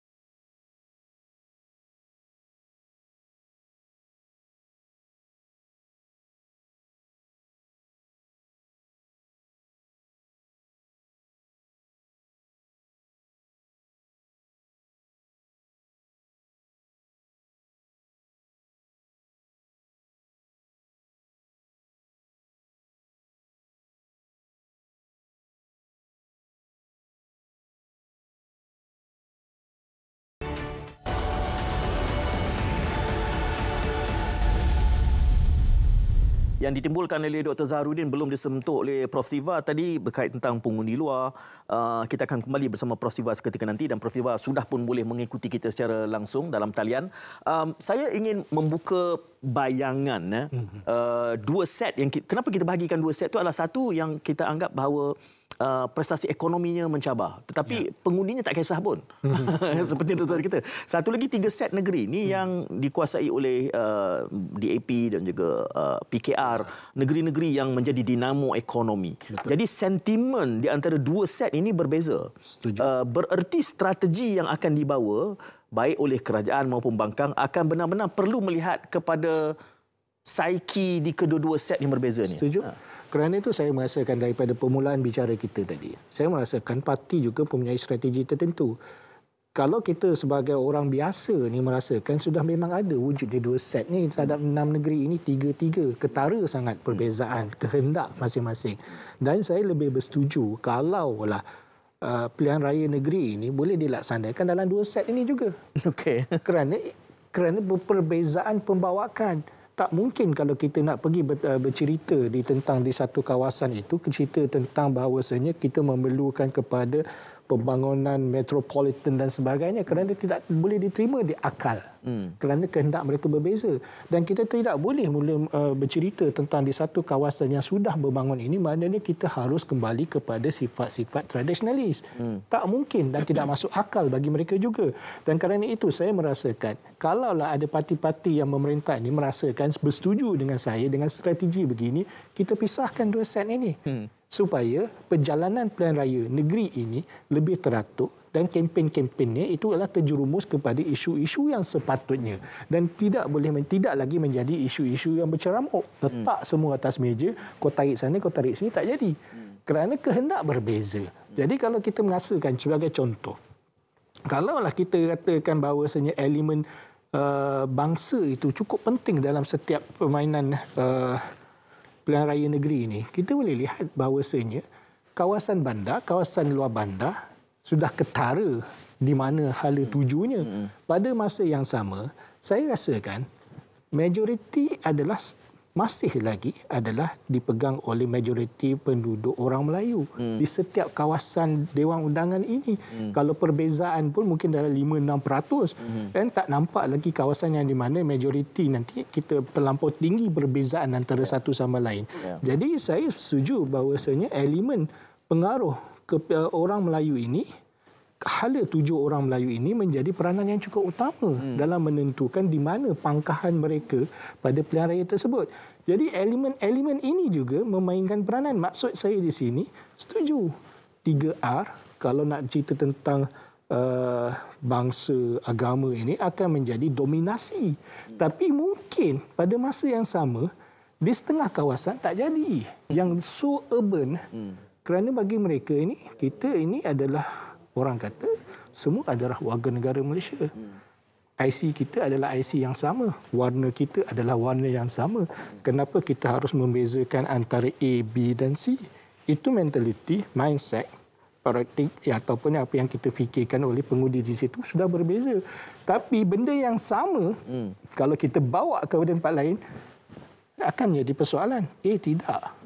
yang ditimbulkan oleh Dr. Zaharudin belum disentuh oleh Prof. Siva tadi berkait tentang pengundi luar. Ah, kita akan kembali bersama Prof. Siva seketika nanti dan Prof. Siva sudah pun boleh mengikuti kita secara langsung dalam talian. Ah, saya ingin membuka bayangan eh. mhm. ah, dua set yang kenapa kita bahagikan dua set itu adalah satu yang kita anggap bahawa Uh, prestasi ekonominya mencabar tetapi yeah. pengundinya tak kisah pun hmm. seperti tuan-tuan kita satu lagi tiga set negeri ni hmm. yang dikuasai oleh uh, DAP dan juga uh, PKR ya. negeri-negeri yang menjadi dinamo ekonomi Betul. jadi sentimen di antara dua set ini berbeza uh, bererti strategi yang akan dibawa baik oleh kerajaan maupun bangkang akan benar-benar perlu melihat kepada psyche di kedua-dua set yang berbeza ni Setuju. Uh. Kerana itu saya merasakan daripada permulaan bicara kita tadi. Saya merasakan parti juga mempunyai strategi tertentu. Kalau kita sebagai orang biasa ni merasakan sudah memang ada wujud dia dua set ni terhadap enam negeri ini tiga-tiga ketara sangat perbezaan kehendak masing-masing. Dan saya lebih bersetuju kalau lah Uh, pilihan raya negeri ini boleh dilaksanakan dalam dua set ini juga. Okey. kerana kerana perbezaan pembawakan tak mungkin kalau kita nak pergi eh, bercerita di tentang di satu kawasan itu cerita tentang bahawasanya kita memerlukan kepada pembangunan metropolitan dan sebagainya kerana tidak boleh diterima di akal hmm. kerana kehendak mereka berbeza dan kita tidak boleh mula uh, bercerita tentang di satu kawasan yang sudah berbangun ini maknanya kita harus kembali kepada sifat-sifat tradisionalis hmm. tak mungkin dan tidak masuk akal bagi mereka juga dan kerana itu saya merasakan kalaulah ada parti-parti yang memerintah ini merasakan bersetuju dengan saya dengan strategi begini kita pisahkan dua set ini hmm supaya perjalanan pilihan raya negeri ini lebih teratur dan kempen-kempennya itu adalah terjerumus kepada isu-isu yang sepatutnya dan tidak boleh tidak lagi menjadi isu-isu yang berceramuk letak hmm. semua atas meja kau tarik sana kau tarik sini tak jadi hmm. kerana kehendak berbeza hmm. jadi kalau kita mengasakan sebagai contoh kalaulah kita katakan bahawasanya elemen uh, bangsa itu cukup penting dalam setiap permainan uh, pilihan raya negeri ini, kita boleh lihat bahawasanya kawasan bandar, kawasan luar bandar sudah ketara di mana hala tujuannya hmm. Pada masa yang sama, saya rasakan majoriti adalah masih lagi adalah dipegang oleh majoriti penduduk orang Melayu hmm. di setiap kawasan Dewan Undangan ini. Hmm. Kalau perbezaan pun mungkin dalam 5-6%. Hmm. Dan tak nampak lagi kawasan yang di mana majoriti nanti kita terlampau tinggi perbezaan antara yeah. satu sama lain. Yeah. Jadi saya setuju bahawasanya elemen pengaruh ke eh, orang Melayu ini hala tujuh orang Melayu ini menjadi peranan yang cukup utama hmm. dalam menentukan di mana pangkahan mereka pada pilihan raya tersebut. Jadi elemen-elemen ini juga memainkan peranan. Maksud saya di sini setuju 3R kalau nak cerita tentang uh, bangsa agama ini akan menjadi dominasi. Hmm. Tapi mungkin pada masa yang sama di setengah kawasan tak jadi. Hmm. Yang so urban hmm. kerana bagi mereka ini kita ini adalah orang kata semua adalah warga negara Malaysia. IC kita adalah IC yang sama. Warna kita adalah warna yang sama. Kenapa kita harus membezakan antara A, B dan C? Itu mentaliti, mindset, praktik ya, ataupun apa yang kita fikirkan oleh pengundi di situ sudah berbeza. Tapi benda yang sama, hmm. kalau kita bawa ke tempat lain, akan menjadi persoalan. Eh, tidak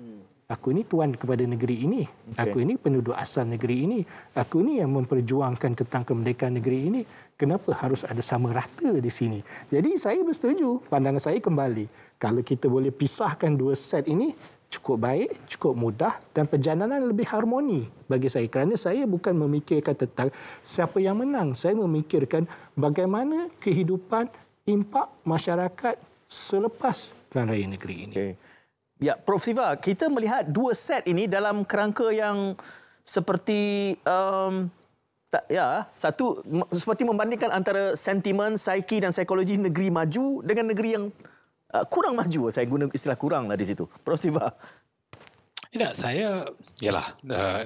aku ini tuan kepada negeri ini okay. aku ini penduduk asal negeri ini aku ini yang memperjuangkan tentang kemerdekaan negeri ini kenapa harus ada sama rata di sini jadi saya bersetuju pandangan saya kembali kalau kita boleh pisahkan dua set ini cukup baik cukup mudah dan perjalanan lebih harmoni bagi saya kerana saya bukan memikirkan tentang siapa yang menang saya memikirkan bagaimana kehidupan impak masyarakat selepas pelan raya negeri ini okay. Ya, Prof Siva, kita melihat dua set ini dalam kerangka yang seperti um, tak, ya, satu seperti membandingkan antara sentimen, psiki dan psikologi negeri maju dengan negeri yang uh, kurang maju. Saya guna istilah kuranglah di situ. Prof Siva. Tidak, saya ialah uh, eh,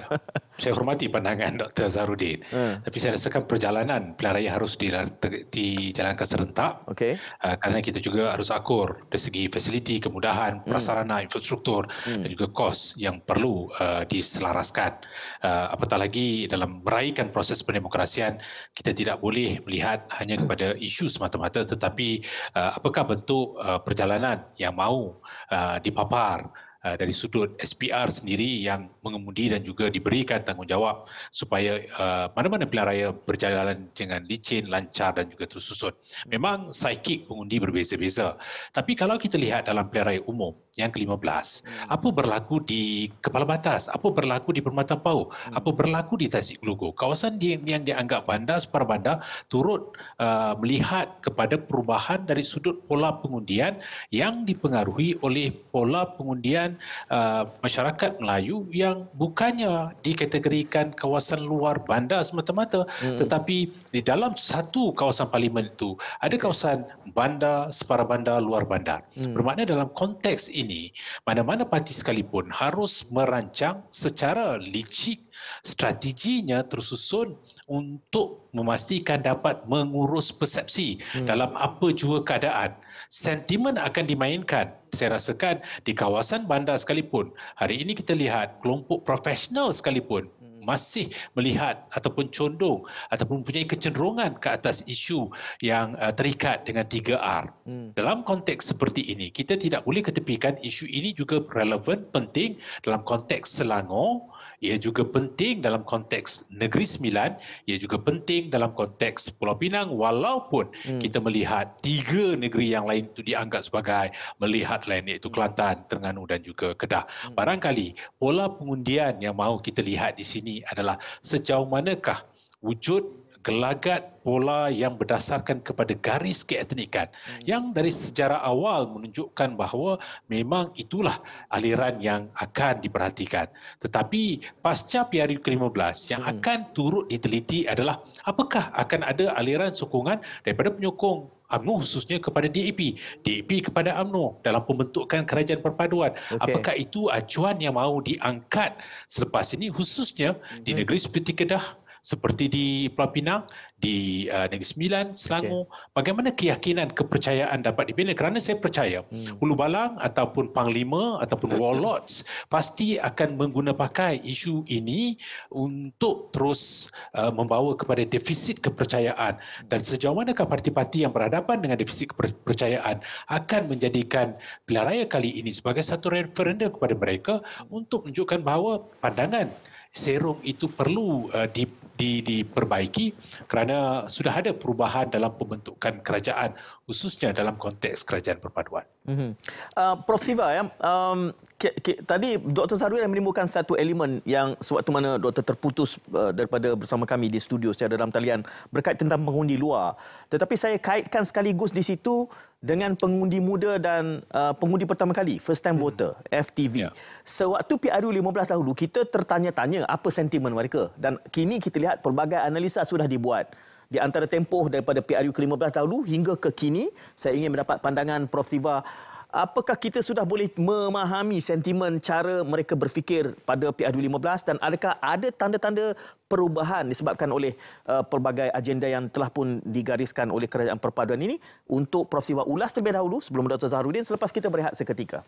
saya hormati pandangan Dr. Zarudin. Hmm. Ha. Tapi saya rasakan perjalanan pilihan raya harus dijalankan di serentak. Okay. Uh, eh, kerana kita juga harus akur dari segi fasiliti, kemudahan, hmm. prasarana, infrastruktur hmm. dan juga kos yang perlu uh, diselaraskan. Uh, apatah lagi dalam meraihkan proses pendemokrasian, kita tidak boleh melihat hanya hmm. kepada isu semata-mata tetapi uh, apakah bentuk uh, perjalanan yang mau uh, dipapar Uh, dari sudut SPR sendiri yang mengemudi dan juga diberikan tanggungjawab supaya uh, mana-mana pilihan raya berjalan dengan licin, lancar dan juga tersusun. Memang psikik pengundi berbeza-beza. Tapi kalau kita lihat dalam pilihan raya umum yang ke-15, hmm. apa berlaku di Kepala Batas? Apa berlaku di Permata Pau? Hmm. Apa berlaku di Tasik Lugo? Kawasan yang dianggap bandar, separuh bandar, turut uh, melihat kepada perubahan dari sudut pola pengundian yang dipengaruhi oleh pola pengundian uh, masyarakat Melayu yang bukannya dikategorikan kawasan luar bandar semata-mata hmm. tetapi di dalam satu kawasan parlimen itu ada kawasan bandar, separa bandar, luar bandar. Hmm. Bermakna dalam konteks ini mana-mana parti sekalipun harus merancang secara licik strateginya tersusun untuk memastikan dapat mengurus persepsi hmm. dalam apa jua keadaan sentimen akan dimainkan. Saya rasakan di kawasan bandar sekalipun, hari ini kita lihat kelompok profesional sekalipun hmm. masih melihat ataupun condong ataupun mempunyai kecenderungan ke atas isu yang uh, terikat dengan 3R. Hmm. Dalam konteks seperti ini, kita tidak boleh ketepikan isu ini juga relevan, penting dalam konteks Selangor ia juga penting dalam konteks Negeri Sembilan, ia juga penting dalam konteks Pulau Pinang walaupun hmm. kita melihat tiga negeri yang lain itu dianggap sebagai melihat lain iaitu Kelantan, Terengganu dan juga Kedah. Hmm. Barangkali pola pengundian yang mahu kita lihat di sini adalah sejauh manakah wujud gelagat pola yang berdasarkan kepada garis keetnikan hmm. yang dari sejarah awal menunjukkan bahawa memang itulah aliran yang akan diperhatikan tetapi pasca PRU ke-15 yang hmm. akan turut diteliti adalah apakah akan ada aliran sokongan daripada penyokong UMNO khususnya kepada DAP, DAP kepada UMNO dalam pembentukan kerajaan perpaduan. Okay. Apakah itu acuan yang mahu diangkat selepas ini khususnya hmm di negeri seperti Kedah, hmm seperti di Pulau Pinang, di uh, Negeri Sembilan, Selangor, okay. bagaimana keyakinan kepercayaan dapat dibina? Kerana saya percaya hmm. Ulu Balang ataupun Panglima ataupun Warlords pasti akan menggunakan isu ini untuk terus uh, membawa kepada defisit kepercayaan. Dan sejauh manakah parti-parti yang berhadapan dengan defisit kepercayaan akan menjadikan pilihan raya kali ini sebagai satu referendum kepada mereka hmm. untuk menunjukkan bahawa pandangan serum itu perlu uh, di, di, diperbaiki kerana sudah ada perubahan dalam pembentukan kerajaan khususnya dalam konteks kerajaan perpaduan. Mm-hmm. Uh, Prof Siva, ya, um, ke, ke, tadi Dr. Zarul menimbulkan satu elemen yang sewaktu mana Dr terputus eh, daripada bersama kami di studio secara dalam talian berkait tentang pengundi luar. Tetapi saya kaitkan sekaligus di situ dengan pengundi muda dan eh, pengundi pertama kali, first time hmm. voter, hmm. FTV. Yeah. Sewaktu PRU 15 dahulu, kita tertanya-tanya apa sentimen mereka. Dan kini kita lihat pelbagai analisa sudah dibuat di antara tempoh daripada PRU ke-15 dahulu hingga ke kini. Saya ingin mendapat pandangan Prof. Siva Apakah kita sudah boleh memahami sentimen cara mereka berfikir pada PR 2015 dan adakah ada tanda-tanda perubahan disebabkan oleh uh, pelbagai agenda yang telah pun digariskan oleh kerajaan perpaduan ini untuk Prof Siwa ulas terlebih dahulu sebelum Dr Zahrudin selepas kita berehat seketika.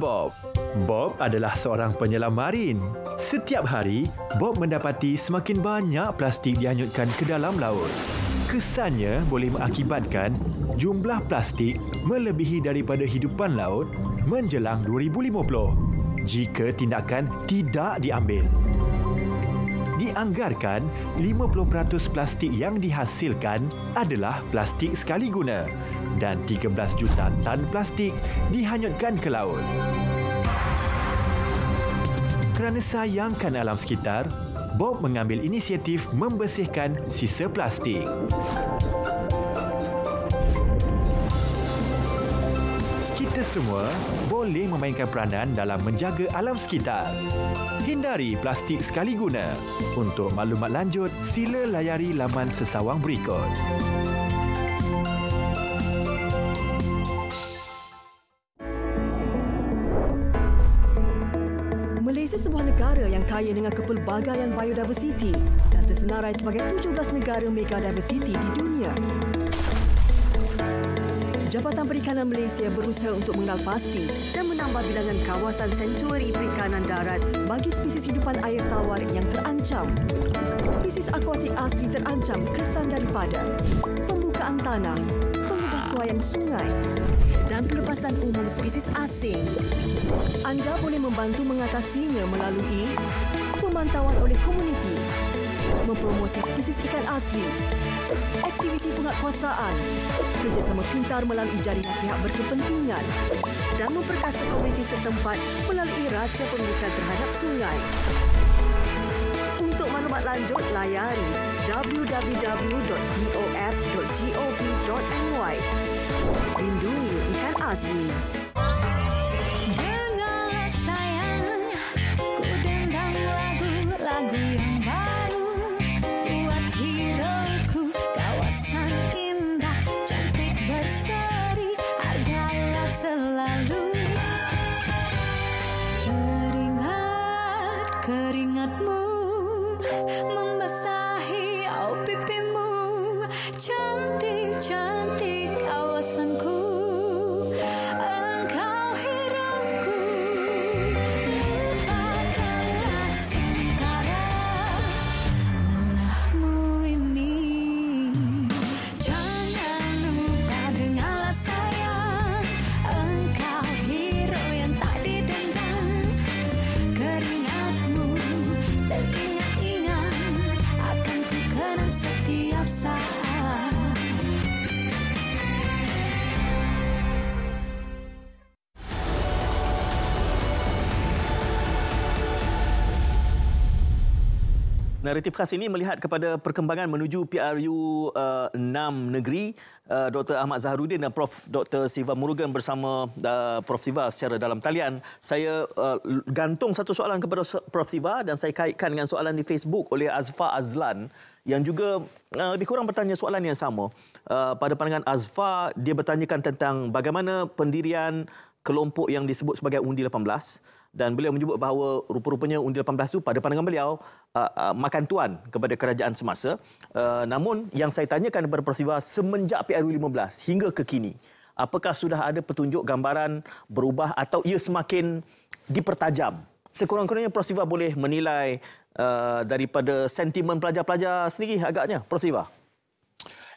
Bob. Bob adalah seorang penyelam marin. Setiap hari, Bob mendapati semakin banyak plastik dianyutkan ke dalam laut. Kesannya boleh mengakibatkan jumlah plastik melebihi daripada hidupan laut menjelang 2050 jika tindakan tidak diambil dianggarkan 50% plastik yang dihasilkan adalah plastik sekali guna dan 13 juta tan plastik dihanyutkan ke laut. Kerana sayangkan alam sekitar, Bob mengambil inisiatif membersihkan sisa plastik. semua boleh memainkan peranan dalam menjaga alam sekitar. Hindari plastik sekali guna. Untuk maklumat lanjut, sila layari laman sesawang berikut. Malaysia sebuah negara yang kaya dengan kepelbagaian biodiversiti dan tersenarai sebagai 17 negara mega diversity di dunia. Jabatan Perikanan Malaysia berusaha untuk mengenal pasti dan menambah bilangan kawasan sanctuary perikanan darat bagi spesies hidupan air tawar yang terancam. Spesies akuatik asli terancam kesan daripada pembukaan tanah, pengebasuaian sungai dan pelepasan umum spesies asing. Anda boleh membantu mengatasinya melalui pemantauan oleh komuniti mempromosi spesies ikan asli, aktiviti pengakuasaan, kerjasama pintar melalui jaringan pihak berkepentingan dan memperkasa komuniti setempat melalui rasa pemilikan terhadap sungai. Untuk maklumat lanjut, layari www.dof.gov.my. Lindungi ikan asli. naratif khas ini melihat kepada perkembangan menuju PRU uh, 6 negeri uh, Dr Ahmad Zaharuddin dan Prof Dr Siva Murugan bersama uh, Prof Siva secara dalam talian saya uh, gantung satu soalan kepada Prof Siva dan saya kaitkan dengan soalan di Facebook oleh Azfa Azlan yang juga uh, lebih kurang bertanya soalan yang sama uh, pada pandangan Azfa dia bertanyakan tentang bagaimana pendirian kelompok yang disebut sebagai Undi 18 dan beliau menyebut bahawa rupa-rupanya undi 18 itu pada pandangan beliau uh, uh, makan tuan kepada kerajaan semasa. Uh, namun yang saya tanyakan kepada Persiva semenjak PRU 15 hingga ke kini, apakah sudah ada petunjuk gambaran berubah atau ia semakin dipertajam? Sekurang-kurangnya Persiva boleh menilai uh, daripada sentimen pelajar-pelajar sendiri agaknya, Persiva. Iva.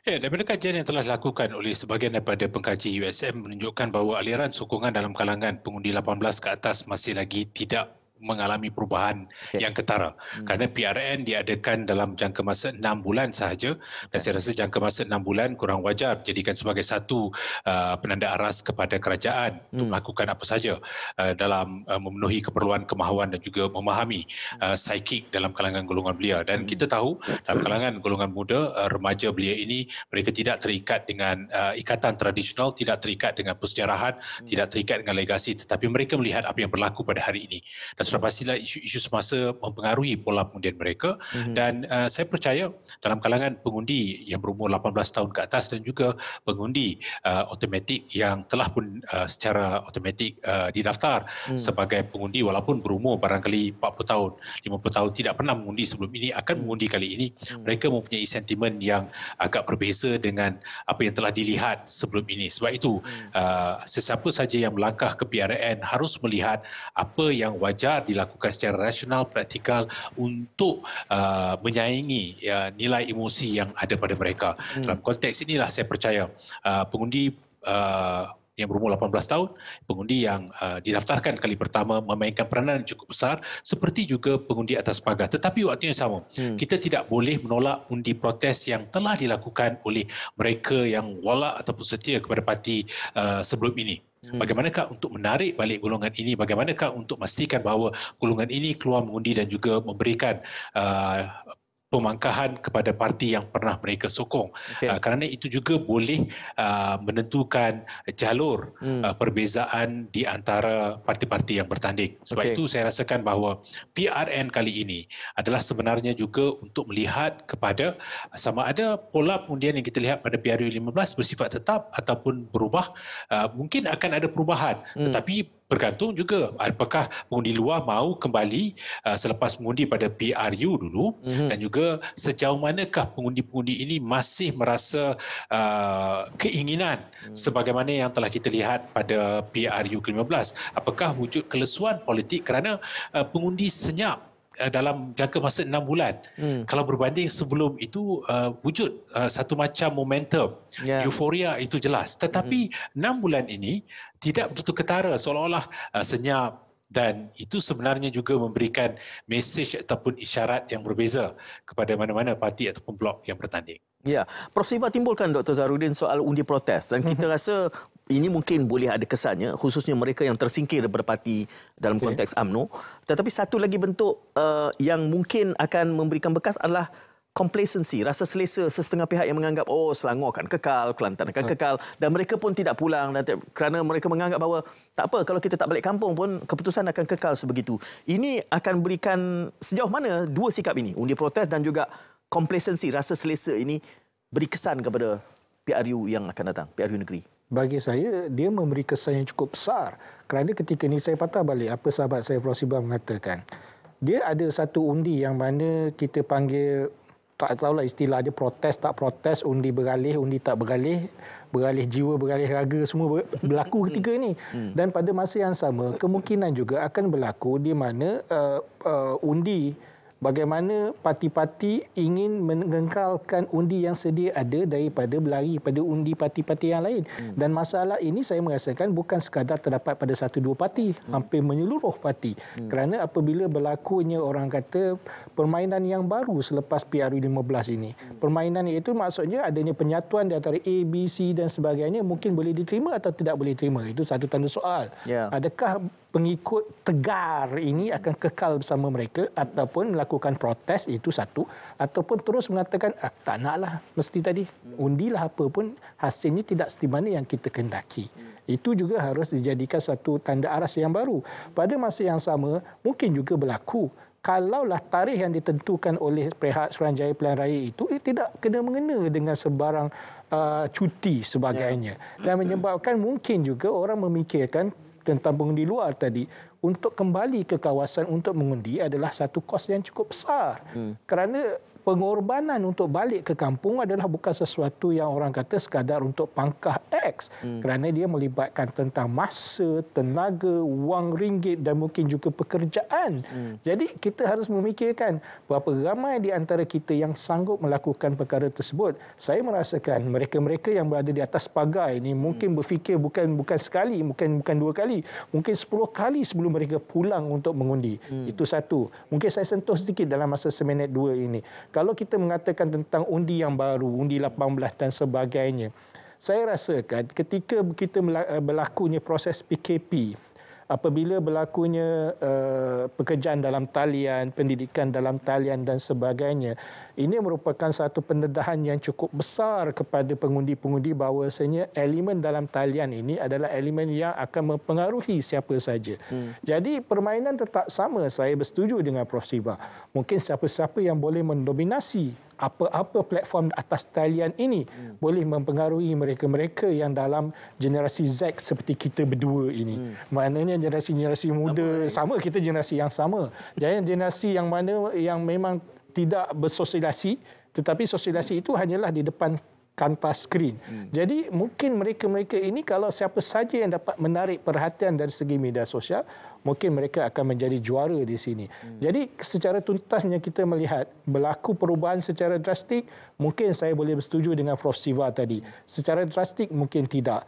Ya, daripada kajian yang telah dilakukan oleh sebahagian daripada pengkaji USM menunjukkan bahawa aliran sokongan dalam kalangan pengundi 18 ke atas masih lagi tidak mengalami perubahan okay. yang ketara. Hmm. Kerana PRN diadakan dalam jangka masa enam bulan sahaja dan saya rasa jangka masa enam bulan kurang wajar jadikan sebagai satu uh, penanda aras kepada kerajaan hmm. untuk melakukan apa saja uh, dalam uh, memenuhi keperluan kemahuan dan juga memahami hmm. uh, psikik dalam kalangan golongan belia dan hmm. kita tahu dalam kalangan golongan muda uh, remaja belia ini mereka tidak terikat dengan uh, ikatan tradisional, tidak terikat dengan persejarahan, hmm. tidak terikat dengan legasi tetapi mereka melihat apa yang berlaku pada hari ini. Dan sudah pastilah isu-isu semasa mempengaruhi pola pengundian mereka mm-hmm. dan uh, saya percaya dalam kalangan pengundi yang berumur 18 tahun ke atas dan juga pengundi uh, automatik yang telah pun uh, secara automatik uh, didaftar mm-hmm. sebagai pengundi walaupun berumur barangkali 40 tahun 50 tahun tidak pernah mengundi sebelum ini akan hmm. mengundi kali ini mm-hmm. mereka mempunyai sentimen yang agak berbeza dengan apa yang telah dilihat sebelum ini sebab itu mm-hmm. uh, sesiapa saja yang melangkah ke PRN harus melihat apa yang wajar benar dilakukan secara rasional, praktikal untuk uh, menyaingi uh, nilai emosi yang ada pada mereka. Hmm. Dalam konteks inilah saya percaya uh, pengundi uh, yang berumur 18 tahun, pengundi yang uh, didaftarkan kali pertama memainkan peranan yang cukup besar seperti juga pengundi atas pagar. Tetapi waktunya sama, hmm. kita tidak boleh menolak undi protes yang telah dilakukan oleh mereka yang wala ataupun setia kepada parti uh, sebelum ini. Hmm. Bagaimanakah untuk menarik balik golongan ini? Bagaimanakah untuk memastikan bahawa golongan ini keluar mengundi dan juga memberikan uh, pemangkahan kepada parti yang pernah mereka sokong. Okay. Uh, ah, kerana itu juga boleh uh, menentukan jalur hmm. uh, perbezaan di antara parti-parti yang bertanding. Sebab okay. itu saya rasakan bahawa PRN kali ini adalah sebenarnya juga untuk melihat kepada sama ada pola pengundian yang kita lihat pada PRU 15 bersifat tetap ataupun berubah. Uh, mungkin akan ada perubahan hmm. tetapi bergantung juga apakah pengundi luar mahu kembali uh, selepas mengundi pada PRU dulu mm-hmm. dan juga sejauh manakah pengundi-pengundi ini masih merasa uh, keinginan mm-hmm. sebagaimana yang telah kita lihat pada PRU ke-15 apakah wujud kelesuan politik kerana uh, pengundi senyap Eh, dalam jangka masa enam bulan hmm. kalau berbanding sebelum itu uh, wujud uh, satu macam momentum yeah. euforia itu jelas tetapi hmm. enam bulan ini tidak begitu ketara seolah-olah uh, senyap dan itu sebenarnya juga memberikan mesej ataupun isyarat yang berbeza kepada mana-mana parti ataupun blok yang bertanding. Ya, Prof. Siva timbulkan Dr. Zarudin soal undi protes dan kita rasa ini mungkin boleh ada kesannya khususnya mereka yang tersingkir daripada parti dalam okay. konteks AMNO tetapi satu lagi bentuk uh, yang mungkin akan memberikan bekas adalah complacency rasa selesa sesetengah pihak yang menganggap oh Selangor akan kekal Kelantan akan kekal dan mereka pun tidak pulang dan kerana mereka menganggap bahawa tak apa kalau kita tak balik kampung pun keputusan akan kekal sebegitu ini akan berikan sejauh mana dua sikap ini undi protes dan juga complacency rasa selesa ini beri kesan kepada PRU yang akan datang PRU negeri bagi saya dia memberi kesan yang cukup besar kerana ketika ini saya patah balik apa sahabat saya Frosiba mengatakan dia ada satu undi yang mana kita panggil tak tahulah istilah dia protes tak protes undi beralih undi tak beralih beralih jiwa beralih raga semua berlaku hmm. ketika ini hmm. dan pada masa yang sama kemungkinan juga akan berlaku di mana uh, uh, undi bagaimana parti-parti ingin mengengkalkan undi yang sedia ada daripada berlari pada undi parti-parti yang lain. Hmm. Dan masalah ini saya merasakan bukan sekadar terdapat pada satu dua parti, hmm. hampir menyeluruh parti. Hmm. Kerana apabila berlakunya orang kata permainan yang baru selepas PRU 15 ini. Hmm. Permainan itu maksudnya adanya penyatuan di antara A, B, C dan sebagainya mungkin boleh diterima atau tidak boleh diterima. Itu satu tanda soal. Yeah. Adakah pengikut tegar ini akan kekal bersama mereka ataupun melakukan protes itu satu ataupun terus mengatakan ah, tak naklah mesti tadi undilah apa pun hasilnya tidak setimana yang kita kendaki itu juga harus dijadikan satu tanda aras yang baru pada masa yang sama mungkin juga berlaku kalaulah tarikh yang ditentukan oleh pihak Suruhanjaya Pilihan Raya itu ia eh, tidak kena mengena dengan sebarang uh, cuti sebagainya ya. dan menyebabkan mungkin juga orang memikirkan dan tentang di luar tadi untuk kembali ke kawasan untuk mengundi adalah satu kos yang cukup besar hmm. kerana pengorbanan untuk balik ke kampung adalah bukan sesuatu yang orang kata sekadar untuk pangkah X hmm. kerana dia melibatkan tentang masa, tenaga, wang ringgit dan mungkin juga pekerjaan. Hmm. Jadi kita harus memikirkan berapa ramai di antara kita yang sanggup melakukan perkara tersebut. Saya merasakan mereka-mereka yang berada di atas pagar ini mungkin hmm. berfikir bukan bukan sekali, bukan bukan dua kali, mungkin sepuluh kali sebelum mereka pulang untuk mengundi. Hmm. Itu satu. Mungkin saya sentuh sedikit dalam masa seminit dua ini kalau kita mengatakan tentang undi yang baru, undi 18 dan sebagainya, saya rasakan ketika kita eh, berlakunya proses PKP apabila berlakunya uh, pekerjaan dalam talian, pendidikan dalam talian dan sebagainya, ini merupakan satu pendedahan yang cukup besar kepada pengundi-pengundi bahawa sebenarnya elemen dalam talian ini adalah elemen yang akan mempengaruhi siapa saja. Hmm. Jadi permainan tetap sama, saya bersetuju dengan Prof. Siba. Mungkin siapa-siapa yang boleh mendominasi apa-apa platform atas talian ini hmm. boleh mempengaruhi mereka-mereka yang dalam generasi Z seperti kita berdua ini. Hmm. Maknanya generasi-generasi muda sama, sama kita generasi yang sama. Jadi generasi yang mana yang memang tidak bersosialisasi tetapi sosialisasi itu hanyalah di depan kantar skrin. Hmm. Jadi mungkin mereka-mereka ini kalau siapa saja yang dapat menarik perhatian dari segi media sosial mungkin mereka akan menjadi juara di sini. Hmm. Jadi secara tuntasnya kita melihat berlaku perubahan secara drastik, mungkin saya boleh bersetuju dengan Prof Siva tadi. Secara drastik mungkin tidak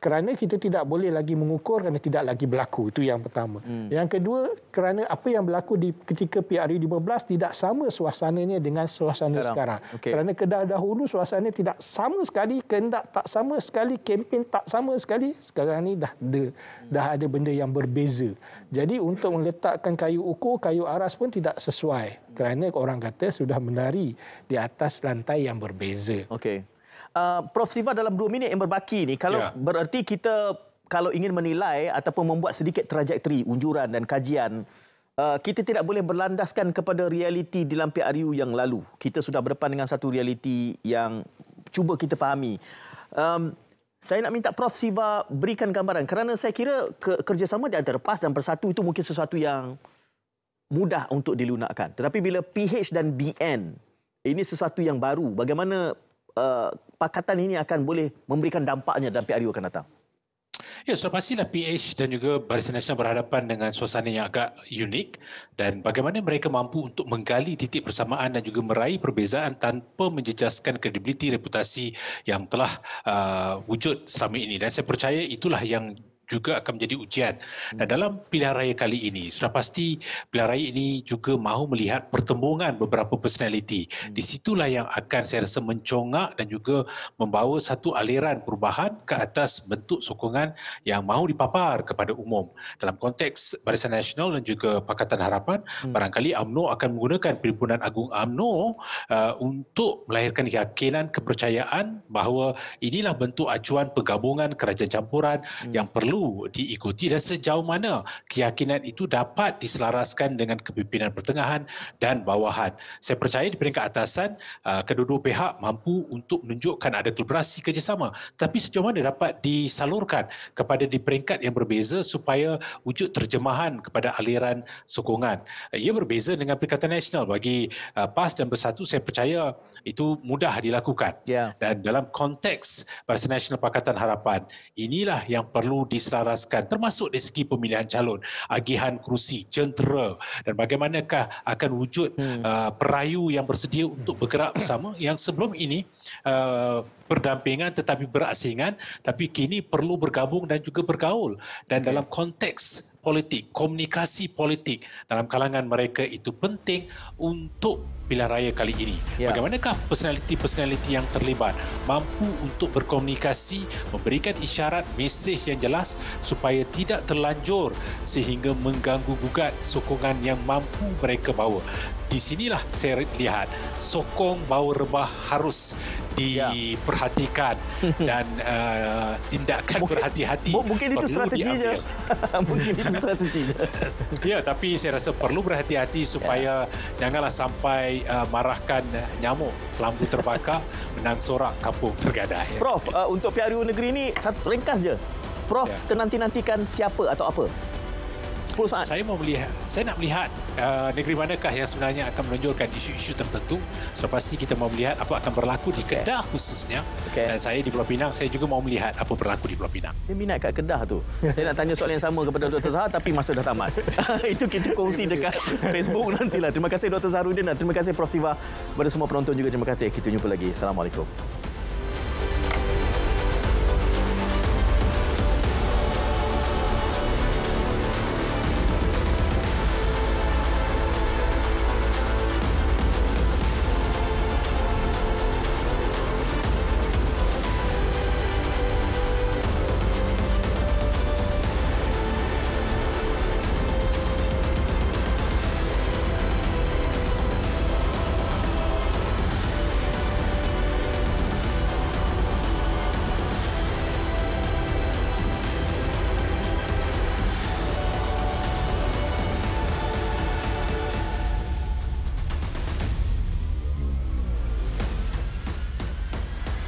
kerana kita tidak boleh lagi mengukur kerana tidak lagi berlaku itu yang pertama. Hmm. Yang kedua kerana apa yang berlaku di ketika PRU 15 tidak sama suasananya dengan suasana sekarang. sekarang. Okay. Kerana kedah dahulu suasananya tidak sama sekali, kehendak tak sama sekali, kempen tak sama sekali. Sekarang ni dah ada, dah ada benda yang berbeza. Jadi untuk meletakkan kayu ukur, kayu aras pun tidak sesuai kerana orang kata sudah menari di atas lantai yang berbeza. Okey. Uh, Prof Siva dalam dua minit yang berbaki ni, kalau ya. bererti kita kalau ingin menilai ataupun membuat sedikit trajektori, unjuran dan kajian, uh, kita tidak boleh berlandaskan kepada realiti di dalam PRU yang lalu. Kita sudah berdepan dengan satu realiti yang cuba kita fahami. Um, saya nak minta Prof Siva berikan gambaran kerana saya kira ke- kerjasama di antara PAS dan Persatu itu mungkin sesuatu yang mudah untuk dilunakkan. Tetapi bila PH dan BN ini sesuatu yang baru, bagaimana Eh, pakatan ini akan boleh memberikan dampaknya dalam PRU akan datang? Ya, sudah pastilah PH dan juga Barisan Nasional berhadapan dengan suasana yang agak unik dan bagaimana mereka mampu untuk menggali titik persamaan dan juga meraih perbezaan tanpa menjejaskan kredibiliti reputasi yang telah uh, wujud selama ini. Dan saya percaya itulah yang juga akan menjadi ujian. Dan hmm. dalam pilihan raya kali ini, sudah pasti pilihan raya ini juga mahu melihat pertembungan beberapa personaliti. Hmm. Di situlah yang akan saya rasa mencongak dan juga membawa satu aliran perubahan ke atas bentuk sokongan yang mahu dipapar kepada umum. Dalam konteks Barisan Nasional dan juga Pakatan Harapan, hmm. barangkali AMNO akan menggunakan Perhimpunan Agung AMNO uh, untuk melahirkan keyakinan kepercayaan bahawa inilah bentuk acuan pergabungan kerajaan campuran hmm. yang perlu diikuti dan sejauh mana keyakinan itu dapat diselaraskan dengan kepimpinan pertengahan dan bawahan. Saya percaya di peringkat atasan, uh, kedua-dua pihak mampu untuk menunjukkan ada kolaborasi kerjasama. Tapi sejauh mana dapat disalurkan kepada di peringkat yang berbeza supaya wujud terjemahan kepada aliran sokongan. Uh, ia berbeza dengan peringkat nasional. Bagi uh, PAS dan Bersatu, saya percaya itu mudah dilakukan. Yeah. Dan dalam konteks Barisan Nasional Pakatan Harapan, inilah yang perlu diselaraskan diselaraskan termasuk dari segi pemilihan calon, agihan kerusi, jentera dan bagaimanakah akan wujud hmm. uh, perayu yang bersedia untuk bergerak bersama yang sebelum ini uh, berdampingan tetapi berasingan tapi kini perlu bergabung dan juga bergaul dan dalam konteks politik, komunikasi politik dalam kalangan mereka itu penting untuk pilihan raya kali ini. Ya. Bagaimanakah personaliti-personaliti yang terlibat mampu untuk berkomunikasi, memberikan isyarat, mesej yang jelas supaya tidak terlanjur sehingga mengganggu-gugat sokongan yang mampu mereka bawa. Di sinilah saya lihat sokong bawa rebah harus ya. diperhatikan ya. dan uh, tindakan berhati-hati. Mungkin itu strategi je. mungkin itu strategi. ya, tapi saya rasa perlu berhati-hati supaya ya. janganlah sampai uh, marahkan nyamuk lampu terbakar menang sorak kampung tergadai. Prof, uh, untuk PRU negeri ini, satu ringkas je. Prof, ya. ternanti-nantikan siapa atau apa? 10 saat. Saya mau melihat, saya nak melihat uh, negeri manakah yang sebenarnya akan menonjolkan isu-isu tertentu. So pasti kita mau melihat apa akan berlaku di okay. Kedah khususnya. Okay. Dan saya di Pulau Pinang, saya juga mau melihat apa berlaku di Pulau Pinang. Saya minat kat Kedah tu. Saya nak tanya soalan yang sama kepada Dr. Zahar tapi masa dah tamat. Itu kita kongsi dekat Facebook nantilah. Terima kasih Dr. Zahrudin dan terima kasih Prof. Siva. Kepada semua penonton juga terima kasih. Kita jumpa lagi. Assalamualaikum.